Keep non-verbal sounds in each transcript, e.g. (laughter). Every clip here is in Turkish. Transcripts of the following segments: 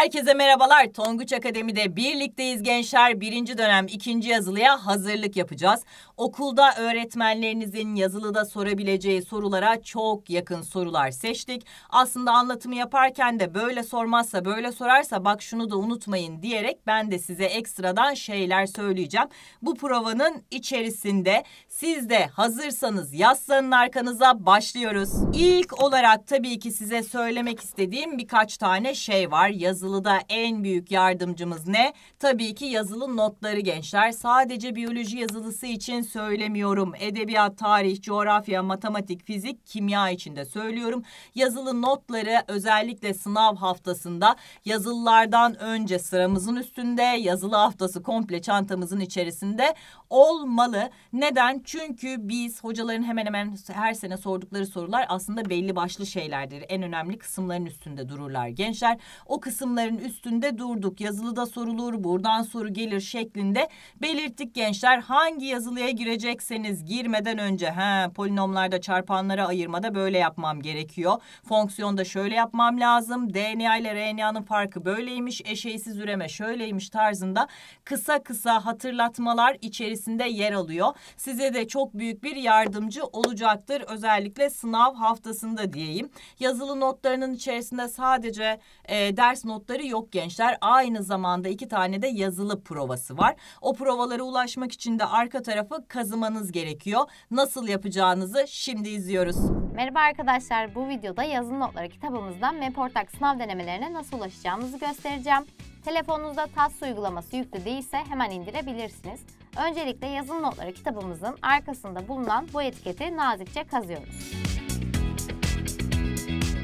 Herkese merhabalar. Tonguç Akademi'de birlikteyiz gençler. Birinci dönem ikinci yazılıya hazırlık yapacağız. Okulda öğretmenlerinizin yazılıda sorabileceği sorulara çok yakın sorular seçtik. Aslında anlatımı yaparken de böyle sormazsa böyle sorarsa bak şunu da unutmayın diyerek ben de size ekstradan şeyler söyleyeceğim. Bu provanın içerisinde siz de hazırsanız yaslanın arkanıza başlıyoruz. İlk olarak tabii ki size söylemek istediğim birkaç tane şey var. Yazılı yazılıda en büyük yardımcımız ne? Tabii ki yazılı notları gençler. Sadece biyoloji yazılısı için söylemiyorum. Edebiyat, tarih, coğrafya, matematik, fizik, kimya için de söylüyorum. Yazılı notları özellikle sınav haftasında yazılılardan önce sıramızın üstünde yazılı haftası komple çantamızın içerisinde olmalı. Neden? Çünkü biz hocaların hemen hemen her sene sordukları sorular aslında belli başlı şeylerdir. En önemli kısımların üstünde dururlar gençler. O kısımları rakamların üstünde durduk. Yazılıda sorulur, buradan soru gelir şeklinde belirttik gençler. Hangi yazılıya girecekseniz girmeden önce he, polinomlarda çarpanlara ayırmada böyle yapmam gerekiyor. Fonksiyonda şöyle yapmam lazım. DNA ile RNA'nın farkı böyleymiş. Eşeğsiz üreme şöyleymiş tarzında kısa kısa hatırlatmalar içerisinde yer alıyor. Size de çok büyük bir yardımcı olacaktır. Özellikle sınav haftasında diyeyim. Yazılı notlarının içerisinde sadece e, ders notları kitapları yok gençler. Aynı zamanda iki tane de yazılı provası var. O provalara ulaşmak için de arka tarafı kazımanız gerekiyor. Nasıl yapacağınızı şimdi izliyoruz. Merhaba arkadaşlar. Bu videoda yazılı notları kitabımızdan MepOrtak sınav denemelerine nasıl ulaşacağımızı göstereceğim. Telefonunuzda TAS uygulaması yüklü değilse hemen indirebilirsiniz. Öncelikle yazılı notları kitabımızın arkasında bulunan bu etiketi nazikçe kazıyoruz.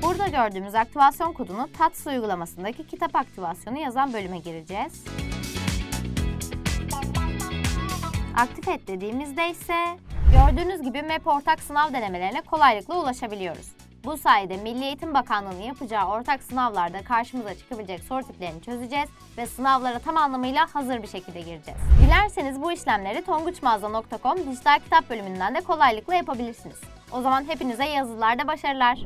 Burada gördüğümüz aktivasyon kodunu TATS uygulamasındaki kitap aktivasyonu yazan bölüme gireceğiz. Aktif et dediğimizde ise gördüğünüz gibi MEP ortak sınav denemelerine kolaylıkla ulaşabiliyoruz. Bu sayede Milli Eğitim Bakanlığı'nın yapacağı ortak sınavlarda karşımıza çıkabilecek soru tiplerini çözeceğiz ve sınavlara tam anlamıyla hazır bir şekilde gireceğiz. Dilerseniz bu işlemleri tonguçmazda.com dijital kitap bölümünden de kolaylıkla yapabilirsiniz. O zaman hepinize yazılarda başarılar.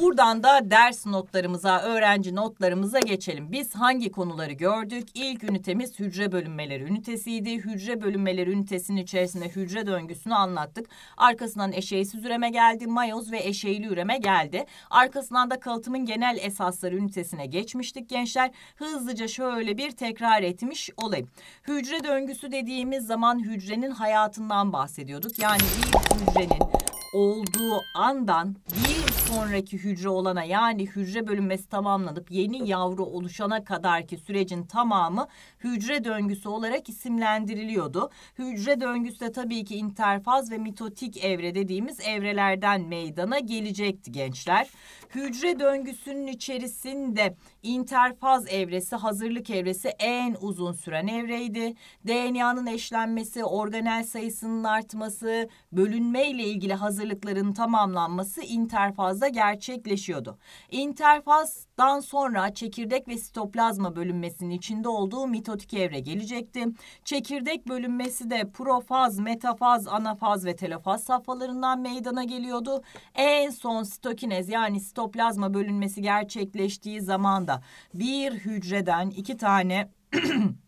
Buradan da ders notlarımıza, öğrenci notlarımıza geçelim. Biz hangi konuları gördük? İlk ünitemiz hücre bölünmeleri ünitesiydi. Hücre bölünmeleri ünitesinin içerisinde hücre döngüsünü anlattık. Arkasından eşeğsiz üreme geldi, mayoz ve eşeğli üreme geldi. Arkasından da kalıtımın genel esasları ünitesine geçmiştik gençler. Hızlıca şöyle bir tekrar etmiş olayım. Hücre döngüsü dediğimiz zaman hücrenin hayatından bahsediyorduk. Yani bir hücrenin olduğu andan bir sonraki hücre olana yani hücre bölünmesi tamamlanıp yeni yavru oluşana kadarki sürecin tamamı hücre döngüsü olarak isimlendiriliyordu. Hücre döngüsü de tabii ki interfaz ve mitotik evre dediğimiz evrelerden meydana gelecekti gençler. Hücre döngüsünün içerisinde interfaz evresi, hazırlık evresi en uzun süren evreydi. DNA'nın eşlenmesi, organel sayısının artması, bölünme ile ilgili hazırlık hazırlıkların tamamlanması interfazda gerçekleşiyordu. İnterfazdan sonra çekirdek ve sitoplazma bölünmesinin içinde olduğu mitotik evre gelecekti. Çekirdek bölünmesi de profaz, metafaz, anafaz ve telofaz safhalarından meydana geliyordu. En son sitokinez yani sitoplazma bölünmesi gerçekleştiği zaman da bir hücreden iki tane (clears throat)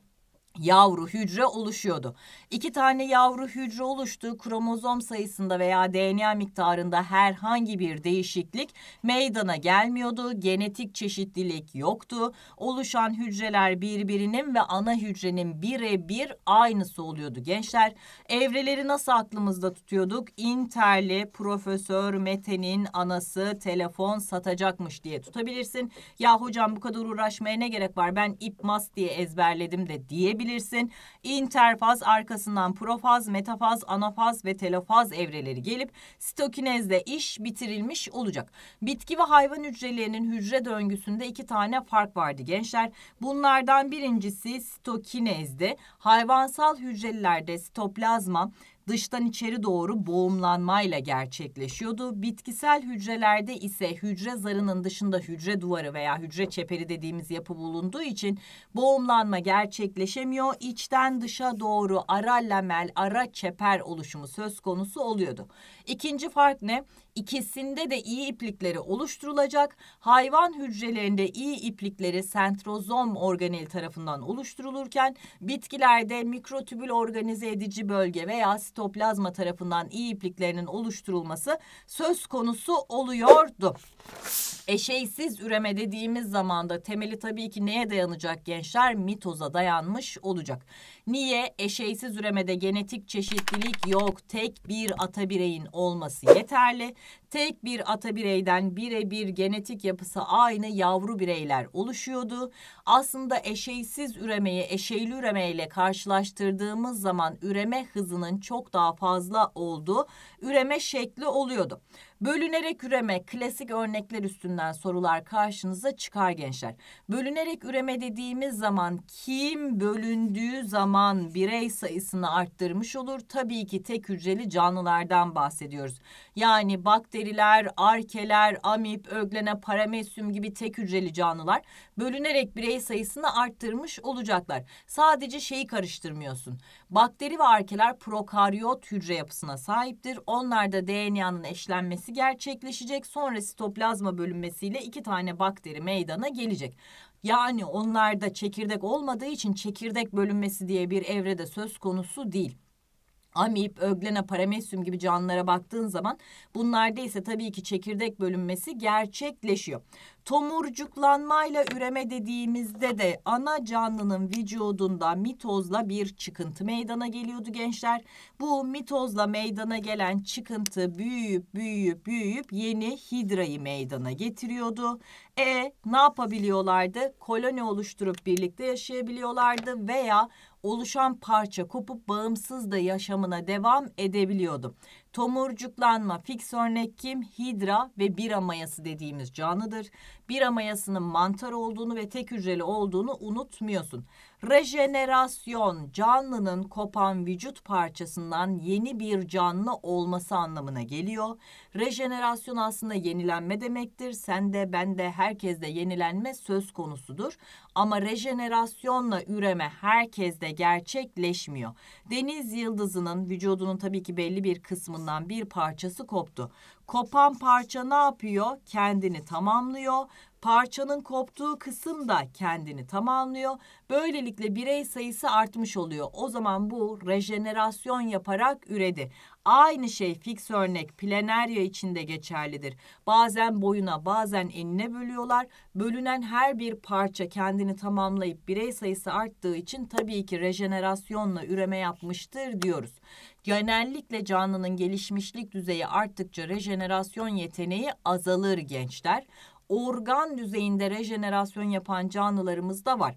yavru hücre oluşuyordu. İki tane yavru hücre oluştu. Kromozom sayısında veya DNA miktarında herhangi bir değişiklik meydana gelmiyordu. Genetik çeşitlilik yoktu. Oluşan hücreler birbirinin ve ana hücrenin birebir aynısı oluyordu gençler. Evreleri nasıl aklımızda tutuyorduk? Interli Profesör Mete'nin anası telefon satacakmış diye tutabilirsin. Ya hocam bu kadar uğraşmaya ne gerek var? Ben İpmas diye ezberledim de diyebilirsin bulabilirsin. İnterfaz arkasından profaz, metafaz, anafaz ve telofaz evreleri gelip sitokinezle iş bitirilmiş olacak. Bitki ve hayvan hücrelerinin hücre döngüsünde iki tane fark vardı gençler. Bunlardan birincisi sitokinezdi. Hayvansal hücrelerde sitoplazma, dıştan içeri doğru boğumlanmayla gerçekleşiyordu. Bitkisel hücrelerde ise hücre zarının dışında hücre duvarı veya hücre çeperi dediğimiz yapı bulunduğu için boğumlanma gerçekleşemiyor. İçten dışa doğru ara lamel, ara çeper oluşumu söz konusu oluyordu. İkinci fark ne? İkisinde de iyi iplikleri oluşturulacak. Hayvan hücrelerinde iyi iplikleri sentrozom organel tarafından oluşturulurken bitkilerde mikrotübül organize edici bölge veya sitoplazma tarafından iyi ipliklerinin oluşturulması söz konusu oluyordu. Eşeysiz üreme dediğimiz zaman da temeli tabii ki neye dayanacak gençler? Mitoza dayanmış olacak. Niye? Eşeysiz üremede genetik çeşitlilik yok. Tek bir ata bireyin olması yeterli. Tek bir ata bireyden birebir genetik yapısı aynı yavru bireyler oluşuyordu. Aslında eşeysiz üremeyi eşeyli üremeyle karşılaştırdığımız zaman üreme hızının çok daha fazla olduğu üreme şekli oluyordu. Bölünerek üreme klasik örnekler üstünden sorular karşınıza çıkar gençler. Bölünerek üreme dediğimiz zaman kim bölündüğü zaman birey sayısını arttırmış olur. Tabii ki tek hücreli canlılardan bahsediyoruz. Yani bakteriler, arkeler, amip, öglene, paramesyum gibi tek hücreli canlılar bölünerek birey sayısını arttırmış olacaklar. Sadece şeyi karıştırmıyorsun. Bakteri ve arkeler prokaryot hücre yapısına sahiptir. Onlarda DNA'nın eşlenmesi bölünmesi gerçekleşecek. Sonra sitoplazma bölünmesiyle iki tane bakteri meydana gelecek. Yani onlarda çekirdek olmadığı için çekirdek bölünmesi diye bir evrede söz konusu değil amip, öglena, paramesyum gibi canlılara baktığın zaman bunlarda ise tabii ki çekirdek bölünmesi gerçekleşiyor. Tomurcuklanmayla üreme dediğimizde de ana canlının vücudunda mitozla bir çıkıntı meydana geliyordu gençler. Bu mitozla meydana gelen çıkıntı büyüyüp büyüyüp büyüyüp yeni hidrayı meydana getiriyordu. E ne yapabiliyorlardı? Koloni oluşturup birlikte yaşayabiliyorlardı veya oluşan parça kopup bağımsız da yaşamına devam edebiliyordu. Tomurcuklanma fix örnek kim? Hidra ve bira mayası dediğimiz canlıdır. Bira mayasının mantar olduğunu ve tek hücreli olduğunu unutmuyorsun. Rejenerasyon canlının kopan vücut parçasından yeni bir canlı olması anlamına geliyor. Rejenerasyon aslında yenilenme demektir. Sen de ben de herkes de yenilenme söz konusudur. Ama rejenerasyonla üreme herkes de gerçekleşmiyor. Deniz yıldızının vücudunun tabii ki belli bir kısmından bir parçası koptu. Kopan parça ne yapıyor? Kendini tamamlıyor. Parçanın koptuğu kısım da kendini tamamlıyor. Böylelikle birey sayısı artmış oluyor. O zaman bu rejenerasyon yaparak üredi. Aynı şey fix örnek planerya içinde geçerlidir. Bazen boyuna bazen enine bölüyorlar. Bölünen her bir parça kendini tamamlayıp birey sayısı arttığı için tabii ki rejenerasyonla üreme yapmıştır diyoruz. Genellikle canlının gelişmişlik düzeyi arttıkça rejenerasyon yeteneği azalır gençler. Organ düzeyinde rejenerasyon yapan canlılarımız da var.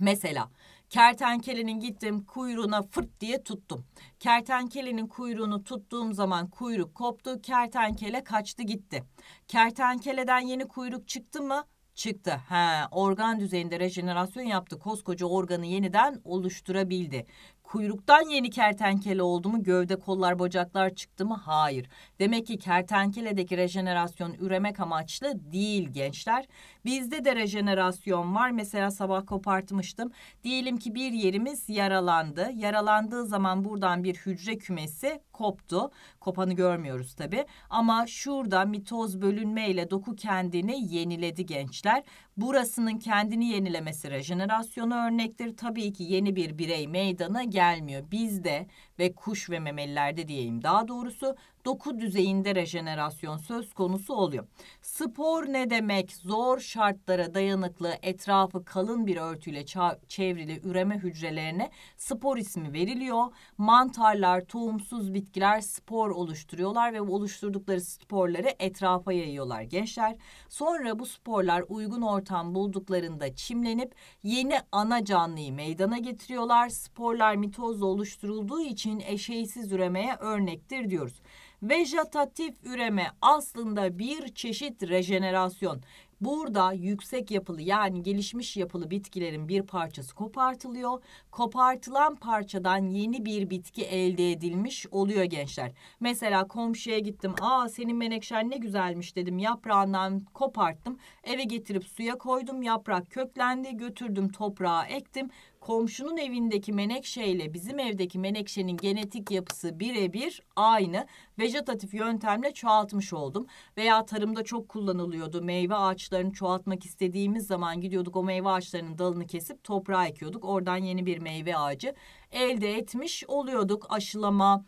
Mesela kertenkelenin gittim kuyruğuna fırt diye tuttum. Kertenkelenin kuyruğunu tuttuğum zaman kuyruk koptu, kertenkele kaçtı gitti. Kertenkeleden yeni kuyruk çıktı mı? çıktı. He, organ düzeyinde rejenerasyon yaptı. Koskoca organı yeniden oluşturabildi. Kuyruktan yeni kertenkele oldu mu? Gövde, kollar, bacaklar çıktı mı? Hayır. Demek ki kertenkeledeki rejenerasyon üremek amaçlı değil gençler. Bizde de rejenerasyon var. Mesela sabah kopartmıştım. Diyelim ki bir yerimiz yaralandı. Yaralandığı zaman buradan bir hücre kümesi koptu. Kopanı görmüyoruz tabii. Ama şurada mitoz bölünmeyle doku kendini yeniledi gençler. Burasının kendini yenilemesi rejenerasyonu örnektir. Tabii ki yeni bir birey meydana gelmiyor. Bizde ve kuş ve memelilerde diyeyim daha doğrusu doku düzeyinde rejenerasyon söz konusu oluyor. Spor ne demek? Zor şartlara dayanıklı etrafı kalın bir örtüyle çevrili üreme hücrelerine spor ismi veriliyor. Mantarlar, tohumsuz bitkiler spor oluşturuyorlar ve oluşturdukları sporları etrafa yayıyorlar gençler. Sonra bu sporlar uygun ortam bulduklarında çimlenip yeni ana canlıyı meydana getiriyorlar. Sporlar mitozla oluşturulduğu için için eşeğsiz üremeye örnektir diyoruz. Vejetatif üreme aslında bir çeşit rejenerasyon. Burada yüksek yapılı yani gelişmiş yapılı bitkilerin bir parçası kopartılıyor. Kopartılan parçadan yeni bir bitki elde edilmiş oluyor gençler. Mesela komşuya gittim. Aa senin menekşen ne güzelmiş dedim. Yaprağından koparttım. Eve getirip suya koydum. Yaprak köklendi. Götürdüm toprağa ektim komşunun evindeki menekşe ile bizim evdeki menekşenin genetik yapısı birebir aynı. Vejetatif yöntemle çoğaltmış oldum. Veya tarımda çok kullanılıyordu. Meyve ağaçlarını çoğaltmak istediğimiz zaman gidiyorduk o meyve ağaçlarının dalını kesip toprağa ekiyorduk. Oradan yeni bir meyve ağacı elde etmiş oluyorduk. Aşılama,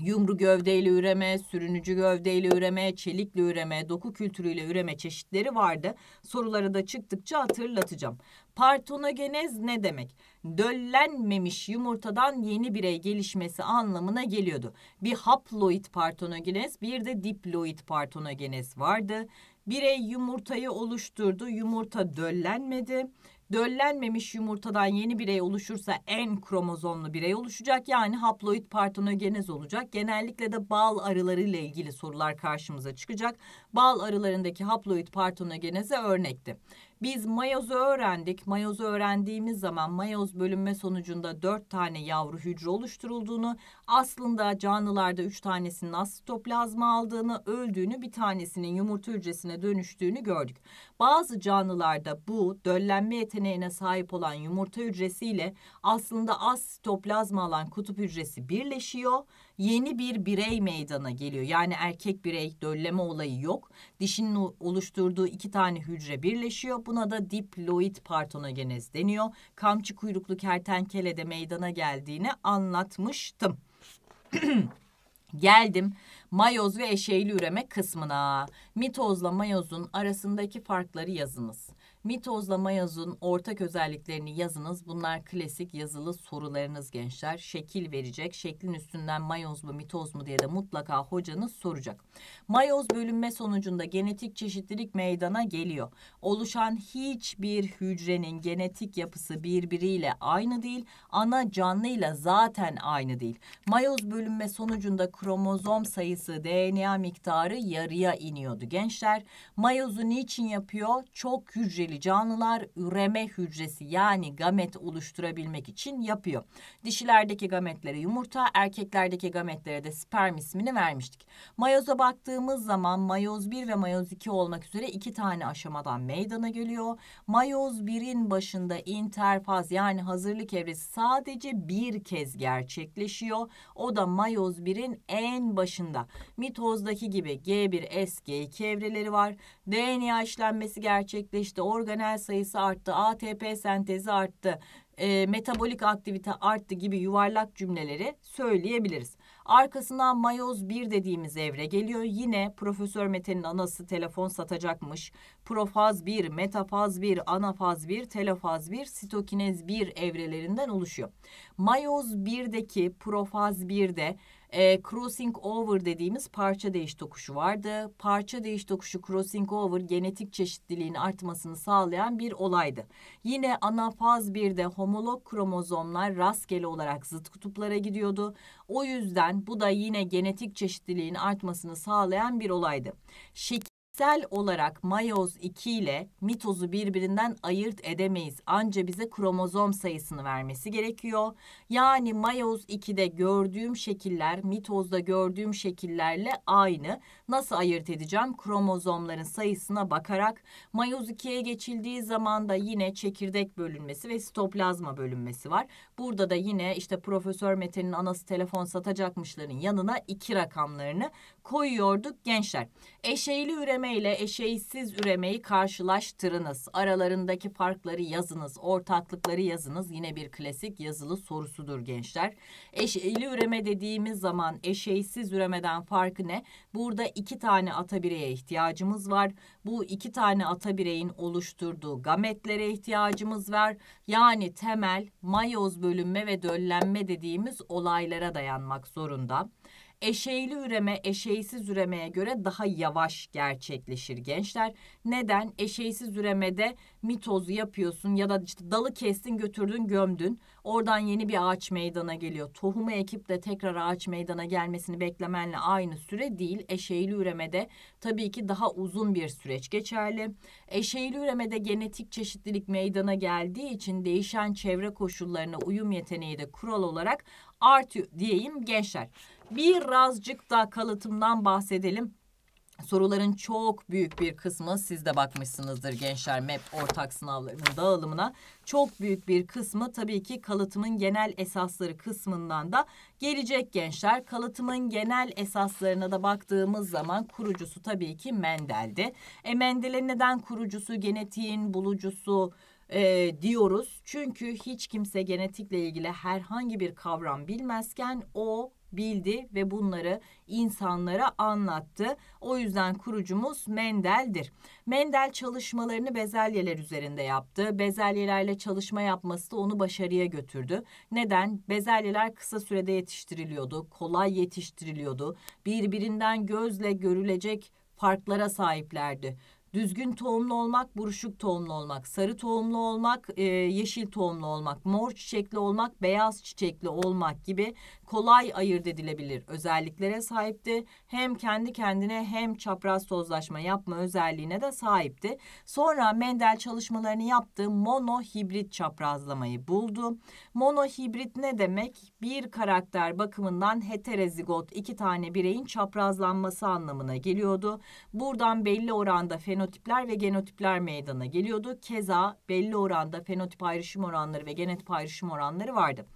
yumru gövdeyle üreme, sürünücü gövdeyle üreme, çelikle üreme, doku kültürüyle üreme çeşitleri vardı. Soruları da çıktıkça hatırlatacağım. Partonogenez ne demek? Döllenmemiş yumurtadan yeni birey gelişmesi anlamına geliyordu. Bir haploid partonogenez bir de diploid partonogenez vardı. Birey yumurtayı oluşturdu. Yumurta döllenmedi. Döllenmemiş yumurtadan yeni birey oluşursa en kromozomlu birey oluşacak. Yani haploid partonogenez olacak. Genellikle de bal arıları ile ilgili sorular karşımıza çıkacak. Bal arılarındaki haploid partonogeneze örnekti. Biz mayozu öğrendik. Mayozu öğrendiğimiz zaman mayoz bölünme sonucunda dört tane yavru hücre oluşturulduğunu, aslında canlılarda üç tanesinin asitoplazma aldığını, öldüğünü, bir tanesinin yumurta hücresine dönüştüğünü gördük. Bazı canlılarda bu döllenme yeteneğine sahip olan yumurta hücresiyle aslında asitoplazma alan kutup hücresi birleşiyor. Yeni bir birey meydana geliyor. Yani erkek birey dölleme olayı yok. Dişinin oluşturduğu iki tane hücre birleşiyor. Bu Buna da diploid partonogenez deniyor. Kamçı kuyruklu kertenkele de meydana geldiğini anlatmıştım. (clears throat) Geldim mayoz ve eşeyli üreme kısmına. Mitozla mayozun arasındaki farkları yazınız. Mitozla mayozun ortak özelliklerini yazınız. Bunlar klasik yazılı sorularınız gençler. Şekil verecek. Şeklin üstünden mayoz mu mitoz mu diye de mutlaka hocanız soracak. Mayoz bölünme sonucunda genetik çeşitlilik meydana geliyor. Oluşan hiçbir hücrenin genetik yapısı birbiriyle aynı değil. Ana canlıyla zaten aynı değil. Mayoz bölünme sonucunda kromozom sayısı DNA miktarı yarıya iniyordu gençler. Mayozu niçin yapıyor? Çok hücreli hücreli canlılar üreme hücresi yani gamet oluşturabilmek için yapıyor. Dişilerdeki gametlere yumurta, erkeklerdeki gametlere de sperm ismini vermiştik. Mayoza baktığımız zaman mayoz 1 ve mayoz 2 olmak üzere iki tane aşamadan meydana geliyor. Mayoz 1'in başında interfaz yani hazırlık evresi sadece bir kez gerçekleşiyor. O da mayoz 1'in en başında. Mitozdaki gibi G1S, G2 evreleri var. DNA işlenmesi gerçekleşti. Or organel sayısı arttı, ATP sentezi arttı, e, metabolik aktivite arttı gibi yuvarlak cümleleri söyleyebiliriz. Arkasından mayoz 1 dediğimiz evre geliyor. Yine Profesör Mete'nin anası telefon satacakmış. Profaz 1, metafaz 1, anafaz 1, telofaz 1, sitokinez 1 evrelerinden oluşuyor. Mayoz 1'deki profaz 1'de e, crossing over dediğimiz parça değiş tokuşu vardı. Parça değiş tokuşu crossing over genetik çeşitliliğin artmasını sağlayan bir olaydı. Yine anafaz 1'de homolog kromozomlar rastgele olarak zıt kutuplara gidiyordu. O yüzden bu da yine genetik çeşitliliğin artmasını sağlayan bir olaydı. Şekil Sel olarak mayoz 2 ile mitozu birbirinden ayırt edemeyiz. Anca bize kromozom sayısını vermesi gerekiyor. Yani mayoz 2'de gördüğüm şekiller mitozda gördüğüm şekillerle aynı. Nasıl ayırt edeceğim? Kromozomların sayısına bakarak mayoz 2'ye geçildiği zaman da yine çekirdek bölünmesi ve sitoplazma bölünmesi var. Burada da yine işte Profesör Mete'nin anası telefon satacakmışların yanına iki rakamlarını koyuyorduk gençler. Eşeğli üreme ile eşeğsiz üremeyi karşılaştırınız. Aralarındaki farkları yazınız. Ortaklıkları yazınız. Yine bir klasik yazılı sorusudur gençler. Eşeğli üreme dediğimiz zaman eşeğsiz üremeden farkı ne? Burada iki tane ata bireye ihtiyacımız var. Bu iki tane ata bireyin oluşturduğu gametlere ihtiyacımız var. Yani temel mayoz bölünme ve döllenme dediğimiz olaylara dayanmak zorunda. Eşeğli üreme eşeğsiz üremeye göre daha yavaş gerçekleşir gençler. Neden? Eşeğsiz üremede mitozu yapıyorsun ya da işte dalı kestin götürdün gömdün. Oradan yeni bir ağaç meydana geliyor. Tohumu ekip de tekrar ağaç meydana gelmesini beklemenle aynı süre değil. Eşeğli üremede tabii ki daha uzun bir süreç geçerli. Eşeğli üremede genetik çeşitlilik meydana geldiği için değişen çevre koşullarına uyum yeteneği de kural olarak artıyor diyeyim gençler birazcık da kalıtımdan bahsedelim. Soruların çok büyük bir kısmı siz de bakmışsınızdır gençler MEP ortak sınavlarının dağılımına. Çok büyük bir kısmı tabii ki kalıtımın genel esasları kısmından da gelecek gençler. Kalıtımın genel esaslarına da baktığımız zaman kurucusu tabii ki Mendel'di. E Mendel'e neden kurucusu, genetiğin bulucusu, e, diyoruz. Çünkü hiç kimse genetikle ilgili herhangi bir kavram bilmezken o bildi ve bunları insanlara anlattı. O yüzden kurucumuz Mendel'dir. Mendel çalışmalarını bezelyeler üzerinde yaptı. Bezelyelerle çalışma yapması da onu başarıya götürdü. Neden? Bezelyeler kısa sürede yetiştiriliyordu, kolay yetiştiriliyordu. Birbirinden gözle görülecek farklara sahiplerdi düzgün tohumlu olmak, buruşuk tohumlu olmak, sarı tohumlu olmak, e, yeşil tohumlu olmak, mor çiçekli olmak, beyaz çiçekli olmak gibi kolay ayırt edilebilir özelliklere sahipti. Hem kendi kendine hem çapraz tozlaşma yapma özelliğine de sahipti. Sonra Mendel çalışmalarını yaptığı monohibrit çaprazlamayı buldu. Monohibrit ne demek? Bir karakter bakımından heterozigot iki tane bireyin çaprazlanması anlamına geliyordu. Buradan belli oranda fenotip fenotipler ve genotipler meydana geliyordu. Keza belli oranda fenotip ayrışım oranları ve genetik ayrışım oranları vardı.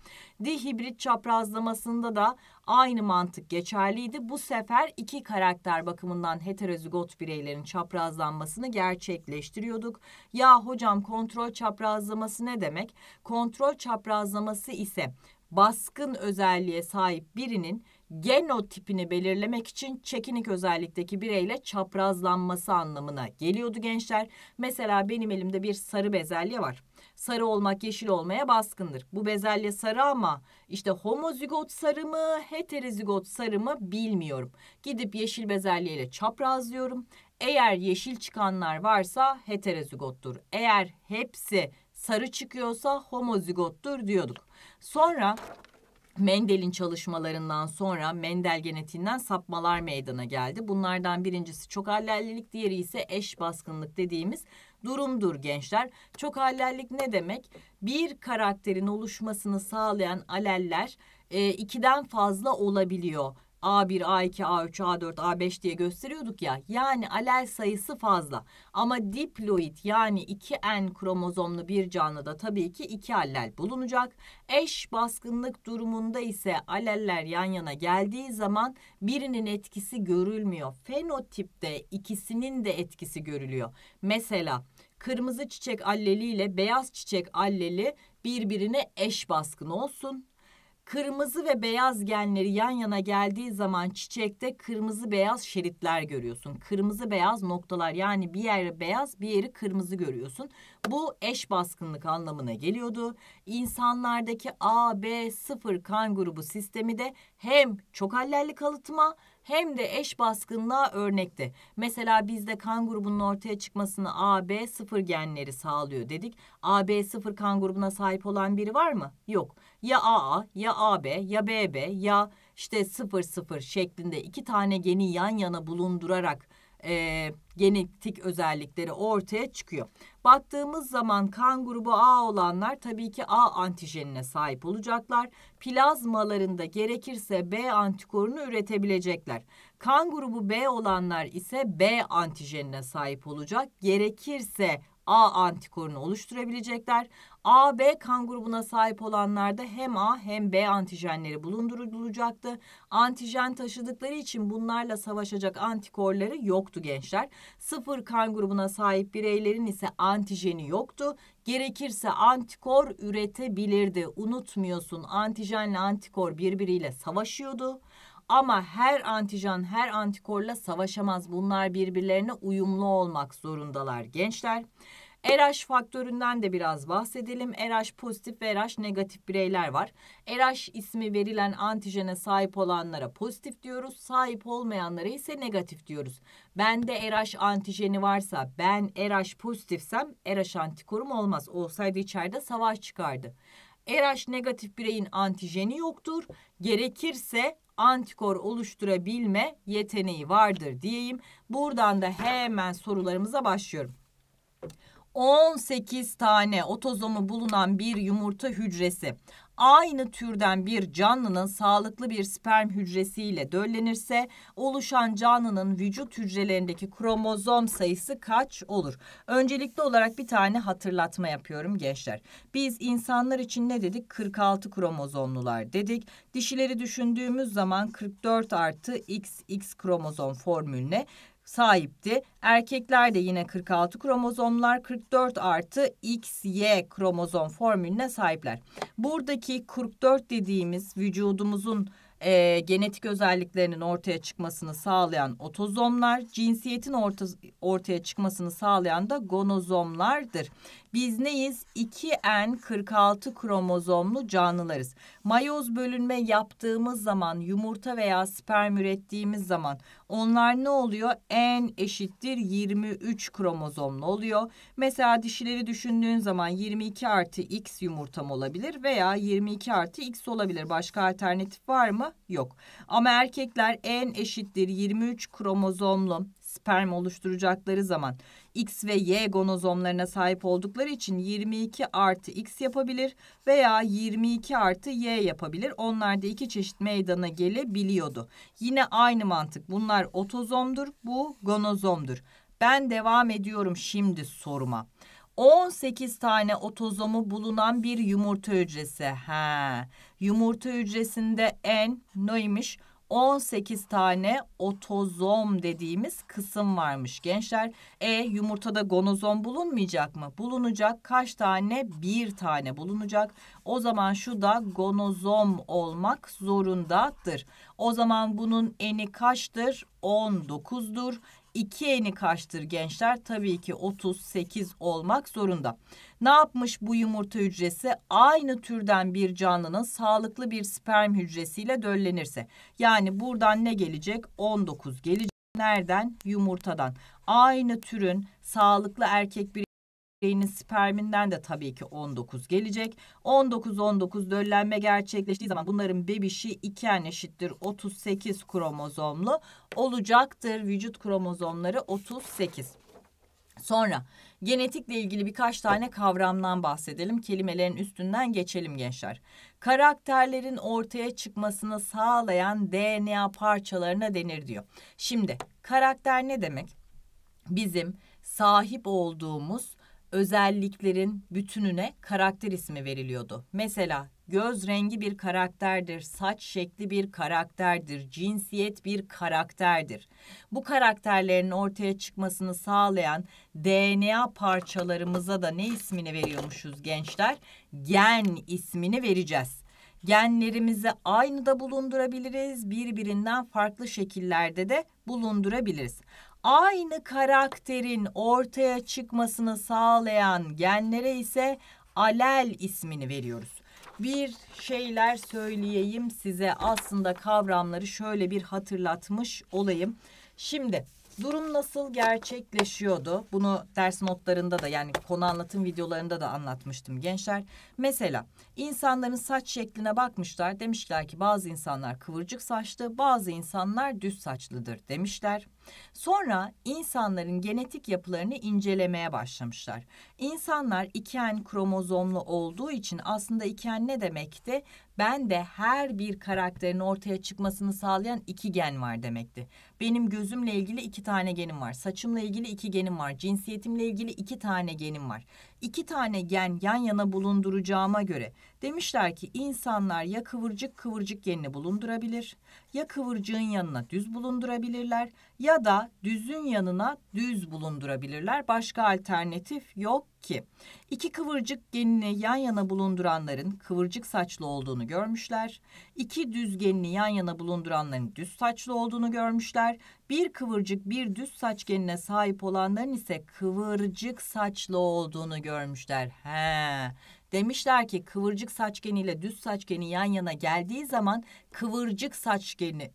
Dihibrit çaprazlamasında da aynı mantık geçerliydi. Bu sefer iki karakter bakımından heterozigot bireylerin çaprazlanmasını gerçekleştiriyorduk. Ya hocam kontrol çaprazlaması ne demek? Kontrol çaprazlaması ise baskın özelliğe sahip birinin genotipini belirlemek için çekinik özellikteki bireyle çaprazlanması anlamına geliyordu gençler. Mesela benim elimde bir sarı bezelye var. Sarı olmak yeşil olmaya baskındır. Bu bezelye sarı ama işte homozigot sarı mı, heterozigot sarı mı bilmiyorum. Gidip yeşil bezelye ile çaprazlıyorum. Eğer yeşil çıkanlar varsa heterozigottur. Eğer hepsi sarı çıkıyorsa homozigottur diyorduk. Sonra Mendel'in çalışmalarından sonra Mendel genetiğinden sapmalar meydana geldi. Bunlardan birincisi çok allellilik, diğeri ise eş baskınlık dediğimiz durumdur gençler. Çok allellik ne demek? Bir karakterin oluşmasını sağlayan aleller e, ikiden fazla olabiliyor. A1, A2, A3, A4, A5 diye gösteriyorduk ya. Yani alel sayısı fazla. Ama diploid yani 2N kromozomlu bir canlıda tabii ki 2 allel bulunacak. Eş baskınlık durumunda ise aleller yan yana geldiği zaman birinin etkisi görülmüyor. Fenotipte ikisinin de etkisi görülüyor. Mesela kırmızı çiçek alleli ile beyaz çiçek alleli birbirine eş baskın olsun Kırmızı ve beyaz genleri yan yana geldiği zaman çiçekte kırmızı beyaz şeritler görüyorsun. Kırmızı beyaz noktalar yani bir yeri beyaz bir yeri kırmızı görüyorsun. Bu eş baskınlık anlamına geliyordu. İnsanlardaki A, B, 0 kan grubu sistemi de hem çok allelli kalıtma hem de eş baskınlığa örnekti. Mesela bizde kan grubunun ortaya çıkmasını A, B, 0 genleri sağlıyor dedik. A, B, 0 kan grubuna sahip olan biri var mı? Yok ya AA ya AB ya BB ya işte 00 şeklinde iki tane geni yan yana bulundurarak e, genetik özellikleri ortaya çıkıyor. Baktığımız zaman kan grubu A olanlar tabii ki A antijenine sahip olacaklar. Plazmalarında gerekirse B antikorunu üretebilecekler. Kan grubu B olanlar ise B antijenine sahip olacak. Gerekirse A antikorunu oluşturabilecekler. A, B kan grubuna sahip olanlarda hem A hem B antijenleri bulundurulacaktı. Antijen taşıdıkları için bunlarla savaşacak antikorları yoktu gençler. Sıfır kan grubuna sahip bireylerin ise antijeni yoktu. Gerekirse antikor üretebilirdi. Unutmuyorsun antijenle antikor birbiriyle savaşıyordu ama her antijen her antikorla savaşamaz. Bunlar birbirlerine uyumlu olmak zorundalar gençler. E RH faktöründen de biraz bahsedelim. E RH pozitif ve e RH negatif bireyler var. RH ismi verilen antijene sahip olanlara pozitif diyoruz. Sahip olmayanlara ise negatif diyoruz. Bende RH antijeni varsa ben RH pozitifsem RH antikorum olmaz. Olsaydı içeride savaş çıkardı. RH negatif bireyin antijeni yoktur. Gerekirse antikor oluşturabilme yeteneği vardır diyeyim. Buradan da hemen sorularımıza başlıyorum. 18 tane otozomu bulunan bir yumurta hücresi aynı türden bir canlının sağlıklı bir sperm hücresiyle döllenirse oluşan canlının vücut hücrelerindeki kromozom sayısı kaç olur? Öncelikli olarak bir tane hatırlatma yapıyorum gençler. Biz insanlar için ne dedik? 46 kromozomlular dedik. Dişileri düşündüğümüz zaman 44 artı XX kromozom formülüne sahipti. Erkekler de yine 46 kromozomlar 44 artı XY kromozom formülüne sahipler. Buradaki 44 dediğimiz vücudumuzun e, genetik özelliklerinin ortaya çıkmasını sağlayan otozomlar, cinsiyetin orta, ortaya çıkmasını sağlayan da gonozomlardır. Biz neyiz? 2N46 kromozomlu canlılarız. Mayoz bölünme yaptığımız zaman yumurta veya sperm ürettiğimiz zaman onlar ne oluyor? N eşittir 23 kromozomlu oluyor. Mesela dişileri düşündüğün zaman 22 artı X yumurtam olabilir veya 22 artı X olabilir. Başka alternatif var mı? Yok. Ama erkekler N eşittir 23 kromozomlu sperm oluşturacakları zaman X ve Y gonozomlarına sahip oldukları için 22 artı X yapabilir veya 22 artı Y yapabilir. Onlar da iki çeşit meydana gelebiliyordu. Yine aynı mantık. Bunlar otozomdur, bu gonozomdur. Ben devam ediyorum şimdi soruma. 18 tane otozomu bulunan bir yumurta hücresi. He. Yumurta hücresinde en neymiş? 18 tane otozom dediğimiz kısım varmış gençler. E yumurtada gonozom bulunmayacak mı? Bulunacak. Kaç tane? Bir tane bulunacak. O zaman şu da gonozom olmak zorundadır. O zaman bunun eni kaçtır? 19'dur. 2 eni kaçtır gençler? Tabii ki 38 olmak zorunda. Ne yapmış bu yumurta hücresi? Aynı türden bir canlının sağlıklı bir sperm hücresiyle döllenirse. Yani buradan ne gelecek? 19 gelecek. Nereden? Yumurtadan. Aynı türün sağlıklı erkek bir bireyinin sperminden de tabii ki 19 gelecek. 19-19 döllenme gerçekleştiği zaman bunların bebişi 2 en eşittir 38 kromozomlu olacaktır. Vücut kromozomları 38. Sonra genetikle ilgili birkaç tane kavramdan bahsedelim. Kelimelerin üstünden geçelim gençler. Karakterlerin ortaya çıkmasını sağlayan DNA parçalarına denir diyor. Şimdi karakter ne demek? Bizim sahip olduğumuz özelliklerin bütününe karakter ismi veriliyordu. Mesela göz rengi bir karakterdir, saç şekli bir karakterdir, cinsiyet bir karakterdir. Bu karakterlerin ortaya çıkmasını sağlayan DNA parçalarımıza da ne ismini veriyormuşuz gençler? Gen ismini vereceğiz. Genlerimizi aynı da bulundurabiliriz, birbirinden farklı şekillerde de bulundurabiliriz aynı karakterin ortaya çıkmasını sağlayan genlere ise alel ismini veriyoruz. Bir şeyler söyleyeyim size aslında kavramları şöyle bir hatırlatmış olayım. Şimdi durum nasıl gerçekleşiyordu? Bunu ders notlarında da yani konu anlatım videolarında da anlatmıştım gençler. Mesela İnsanların saç şekline bakmışlar. Demişler ki bazı insanlar kıvırcık saçlı, bazı insanlar düz saçlıdır demişler. Sonra insanların genetik yapılarını incelemeye başlamışlar. İnsanlar iken kromozomlu olduğu için aslında iken ne demekti? Ben de her bir karakterin ortaya çıkmasını sağlayan iki gen var demekti. Benim gözümle ilgili iki tane genim var. Saçımla ilgili iki genim var. Cinsiyetimle ilgili iki tane genim var iki tane gen yan yana bulunduracağıma göre Demişler ki insanlar ya kıvırcık kıvırcık yerini bulundurabilir, ya kıvırcığın yanına düz bulundurabilirler ya da düzün yanına düz bulundurabilirler. Başka alternatif yok ki. İki kıvırcık genini yan yana bulunduranların kıvırcık saçlı olduğunu görmüşler. İki düz genini yan yana bulunduranların düz saçlı olduğunu görmüşler. Bir kıvırcık bir düz saç genine sahip olanların ise kıvırcık saçlı olduğunu görmüşler. He. Demişler ki kıvırcık saç geniyle düz saç geni yan yana geldiği zaman kıvırcık saç geni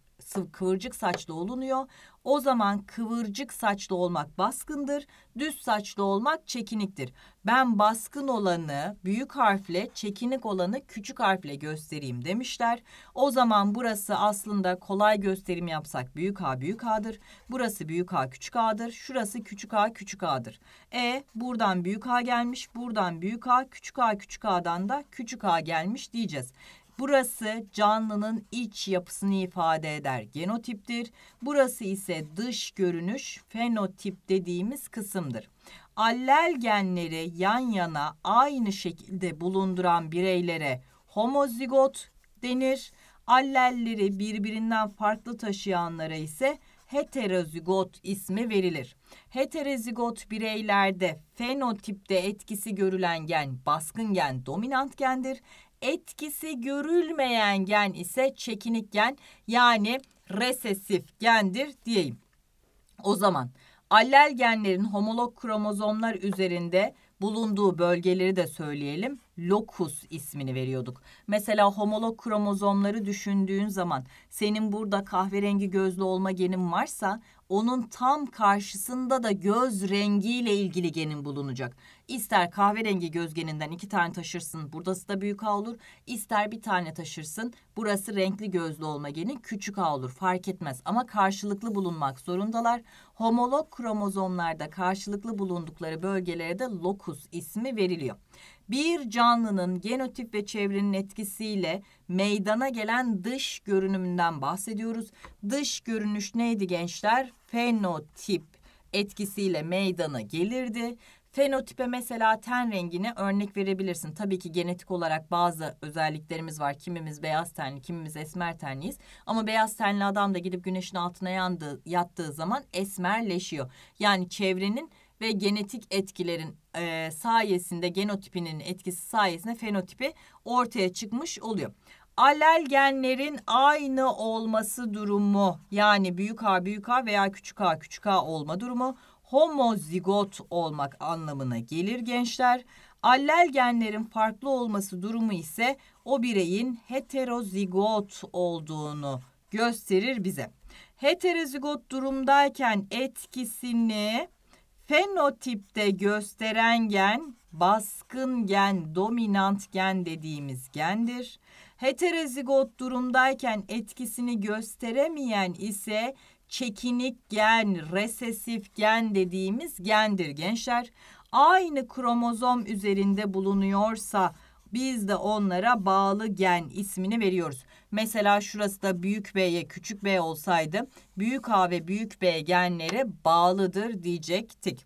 kıvırcık saçlı olunuyor. O zaman kıvırcık saçlı olmak baskındır, düz saçlı olmak çekiniktir. Ben baskın olanı büyük harfle, çekinik olanı küçük harfle göstereyim demişler. O zaman burası aslında kolay gösterim yapsak büyük A büyük A'dır. Burası büyük A küçük A'dır. Şurası küçük A küçük A'dır. E buradan büyük A gelmiş, buradan büyük A küçük A küçük A'dan da küçük A gelmiş diyeceğiz. Burası canlının iç yapısını ifade eder genotiptir. Burası ise dış görünüş fenotip dediğimiz kısımdır. Allel genleri yan yana aynı şekilde bulunduran bireylere homozigot denir. Allelleri birbirinden farklı taşıyanlara ise heterozigot ismi verilir. Heterozigot bireylerde fenotipte etkisi görülen gen baskın gen dominant gendir etkisi görülmeyen gen ise çekinik gen yani resesif gendir diyeyim. O zaman allel genlerin homolog kromozomlar üzerinde bulunduğu bölgeleri de söyleyelim. Lokus ismini veriyorduk. Mesela homolog kromozomları düşündüğün zaman senin burada kahverengi gözlü olma genin varsa onun tam karşısında da göz rengiyle ilgili genin bulunacak. İster kahverengi gözgeninden iki tane taşırsın burası da büyük A olur. İster bir tane taşırsın burası renkli gözlü olma geni küçük A olur fark etmez ama karşılıklı bulunmak zorundalar. Homolog kromozomlarda karşılıklı bulundukları bölgelere de lokus ismi veriliyor. Bir canlının genotip ve çevrenin etkisiyle meydana gelen dış görünümünden bahsediyoruz. Dış görünüş neydi gençler? Fenotip etkisiyle meydana gelirdi. Fenotipe mesela ten rengini örnek verebilirsin. Tabii ki genetik olarak bazı özelliklerimiz var. Kimimiz beyaz tenli, kimimiz esmer tenliyiz. Ama beyaz tenli adam da gidip güneşin altına yandığı, yattığı zaman esmerleşiyor. Yani çevrenin ve genetik etkilerin e, sayesinde genotipinin etkisi sayesinde fenotipi ortaya çıkmış oluyor. Alel genlerin aynı olması durumu yani büyük A büyük A veya küçük A küçük A olma durumu homozigot olmak anlamına gelir gençler. Allel genlerin farklı olması durumu ise o bireyin heterozigot olduğunu gösterir bize. Heterozigot durumdayken etkisini fenotipte gösteren gen baskın gen, dominant gen dediğimiz gendir. Heterozigot durumdayken etkisini gösteremeyen ise çekinik gen, resesif gen dediğimiz gendir gençler. Aynı kromozom üzerinde bulunuyorsa biz de onlara bağlı gen ismini veriyoruz. Mesela şurası da büyük B'ye küçük B olsaydı büyük A ve büyük B genlere bağlıdır diyecektik.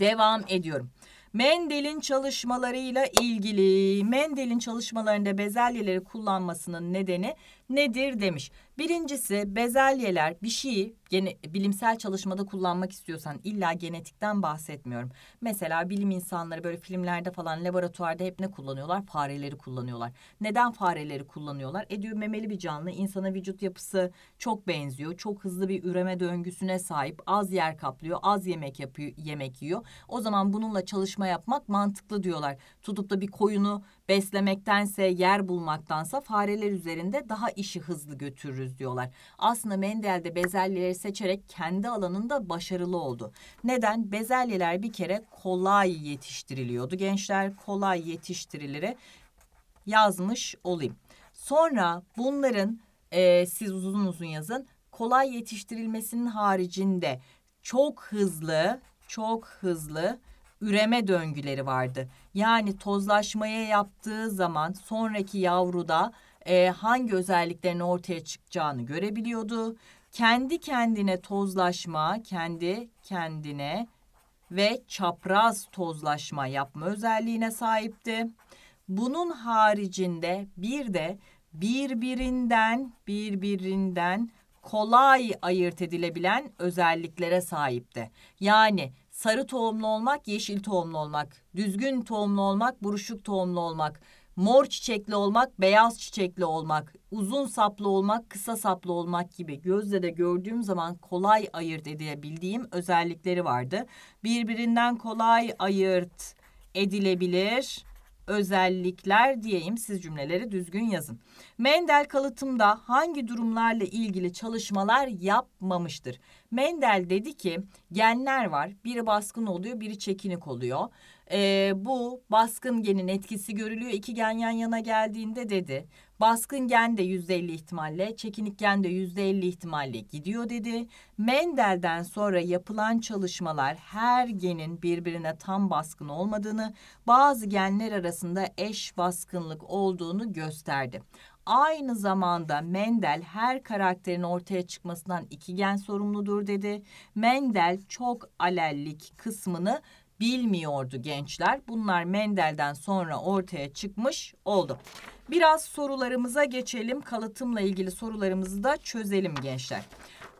Devam ediyorum. Mendel'in çalışmalarıyla ilgili Mendel'in çalışmalarında bezelyeleri kullanmasının nedeni nedir demiş. Birincisi bezelyeler bir şeyi gene, bilimsel çalışmada kullanmak istiyorsan illa genetikten bahsetmiyorum. Mesela bilim insanları böyle filmlerde falan laboratuvarda hep ne kullanıyorlar? Fareleri kullanıyorlar. Neden fareleri kullanıyorlar? E diyor memeli bir canlı insana vücut yapısı çok benziyor. Çok hızlı bir üreme döngüsüne sahip. Az yer kaplıyor. Az yemek yapıyor, yemek yiyor. O zaman bununla çalışma yapmak mantıklı diyorlar. Tutup da bir koyunu beslemektense yer bulmaktansa fareler üzerinde daha işi hızlı götürür görüyoruz diyorlar. Aslında Mendel de bezelyeleri seçerek kendi alanında başarılı oldu. Neden? Bezelyeler bir kere kolay yetiştiriliyordu. Gençler kolay yetiştirilere yazmış olayım. Sonra bunların e, siz uzun uzun yazın kolay yetiştirilmesinin haricinde çok hızlı çok hızlı üreme döngüleri vardı. Yani tozlaşmaya yaptığı zaman sonraki yavruda e, hangi özelliklerin ortaya çıkacağını görebiliyordu. Kendi kendine tozlaşma, kendi kendine ve çapraz tozlaşma yapma özelliğine sahipti. Bunun haricinde bir de birbirinden birbirinden kolay ayırt edilebilen özelliklere sahipti. Yani sarı tohumlu olmak, yeşil tohumlu olmak, düzgün tohumlu olmak, buruşuk tohumlu olmak mor çiçekli olmak, beyaz çiçekli olmak, uzun saplı olmak, kısa saplı olmak gibi gözle de gördüğüm zaman kolay ayırt edebildiğim özellikleri vardı. Birbirinden kolay ayırt edilebilir özellikler diyeyim siz cümleleri düzgün yazın. Mendel kalıtımda hangi durumlarla ilgili çalışmalar yapmamıştır? Mendel dedi ki genler var biri baskın oluyor biri çekinik oluyor. E, bu baskın genin etkisi görülüyor. İki gen yan yana geldiğinde dedi. Baskın gen de yüzde elli ihtimalle, çekinik gen de yüzde elli ihtimalle gidiyor dedi. Mendel'den sonra yapılan çalışmalar her genin birbirine tam baskın olmadığını, bazı genler arasında eş baskınlık olduğunu gösterdi. Aynı zamanda Mendel her karakterin ortaya çıkmasından iki gen sorumludur dedi. Mendel çok alellik kısmını bilmiyordu gençler. Bunlar Mendel'den sonra ortaya çıkmış oldu. Biraz sorularımıza geçelim. Kalıtımla ilgili sorularımızı da çözelim gençler.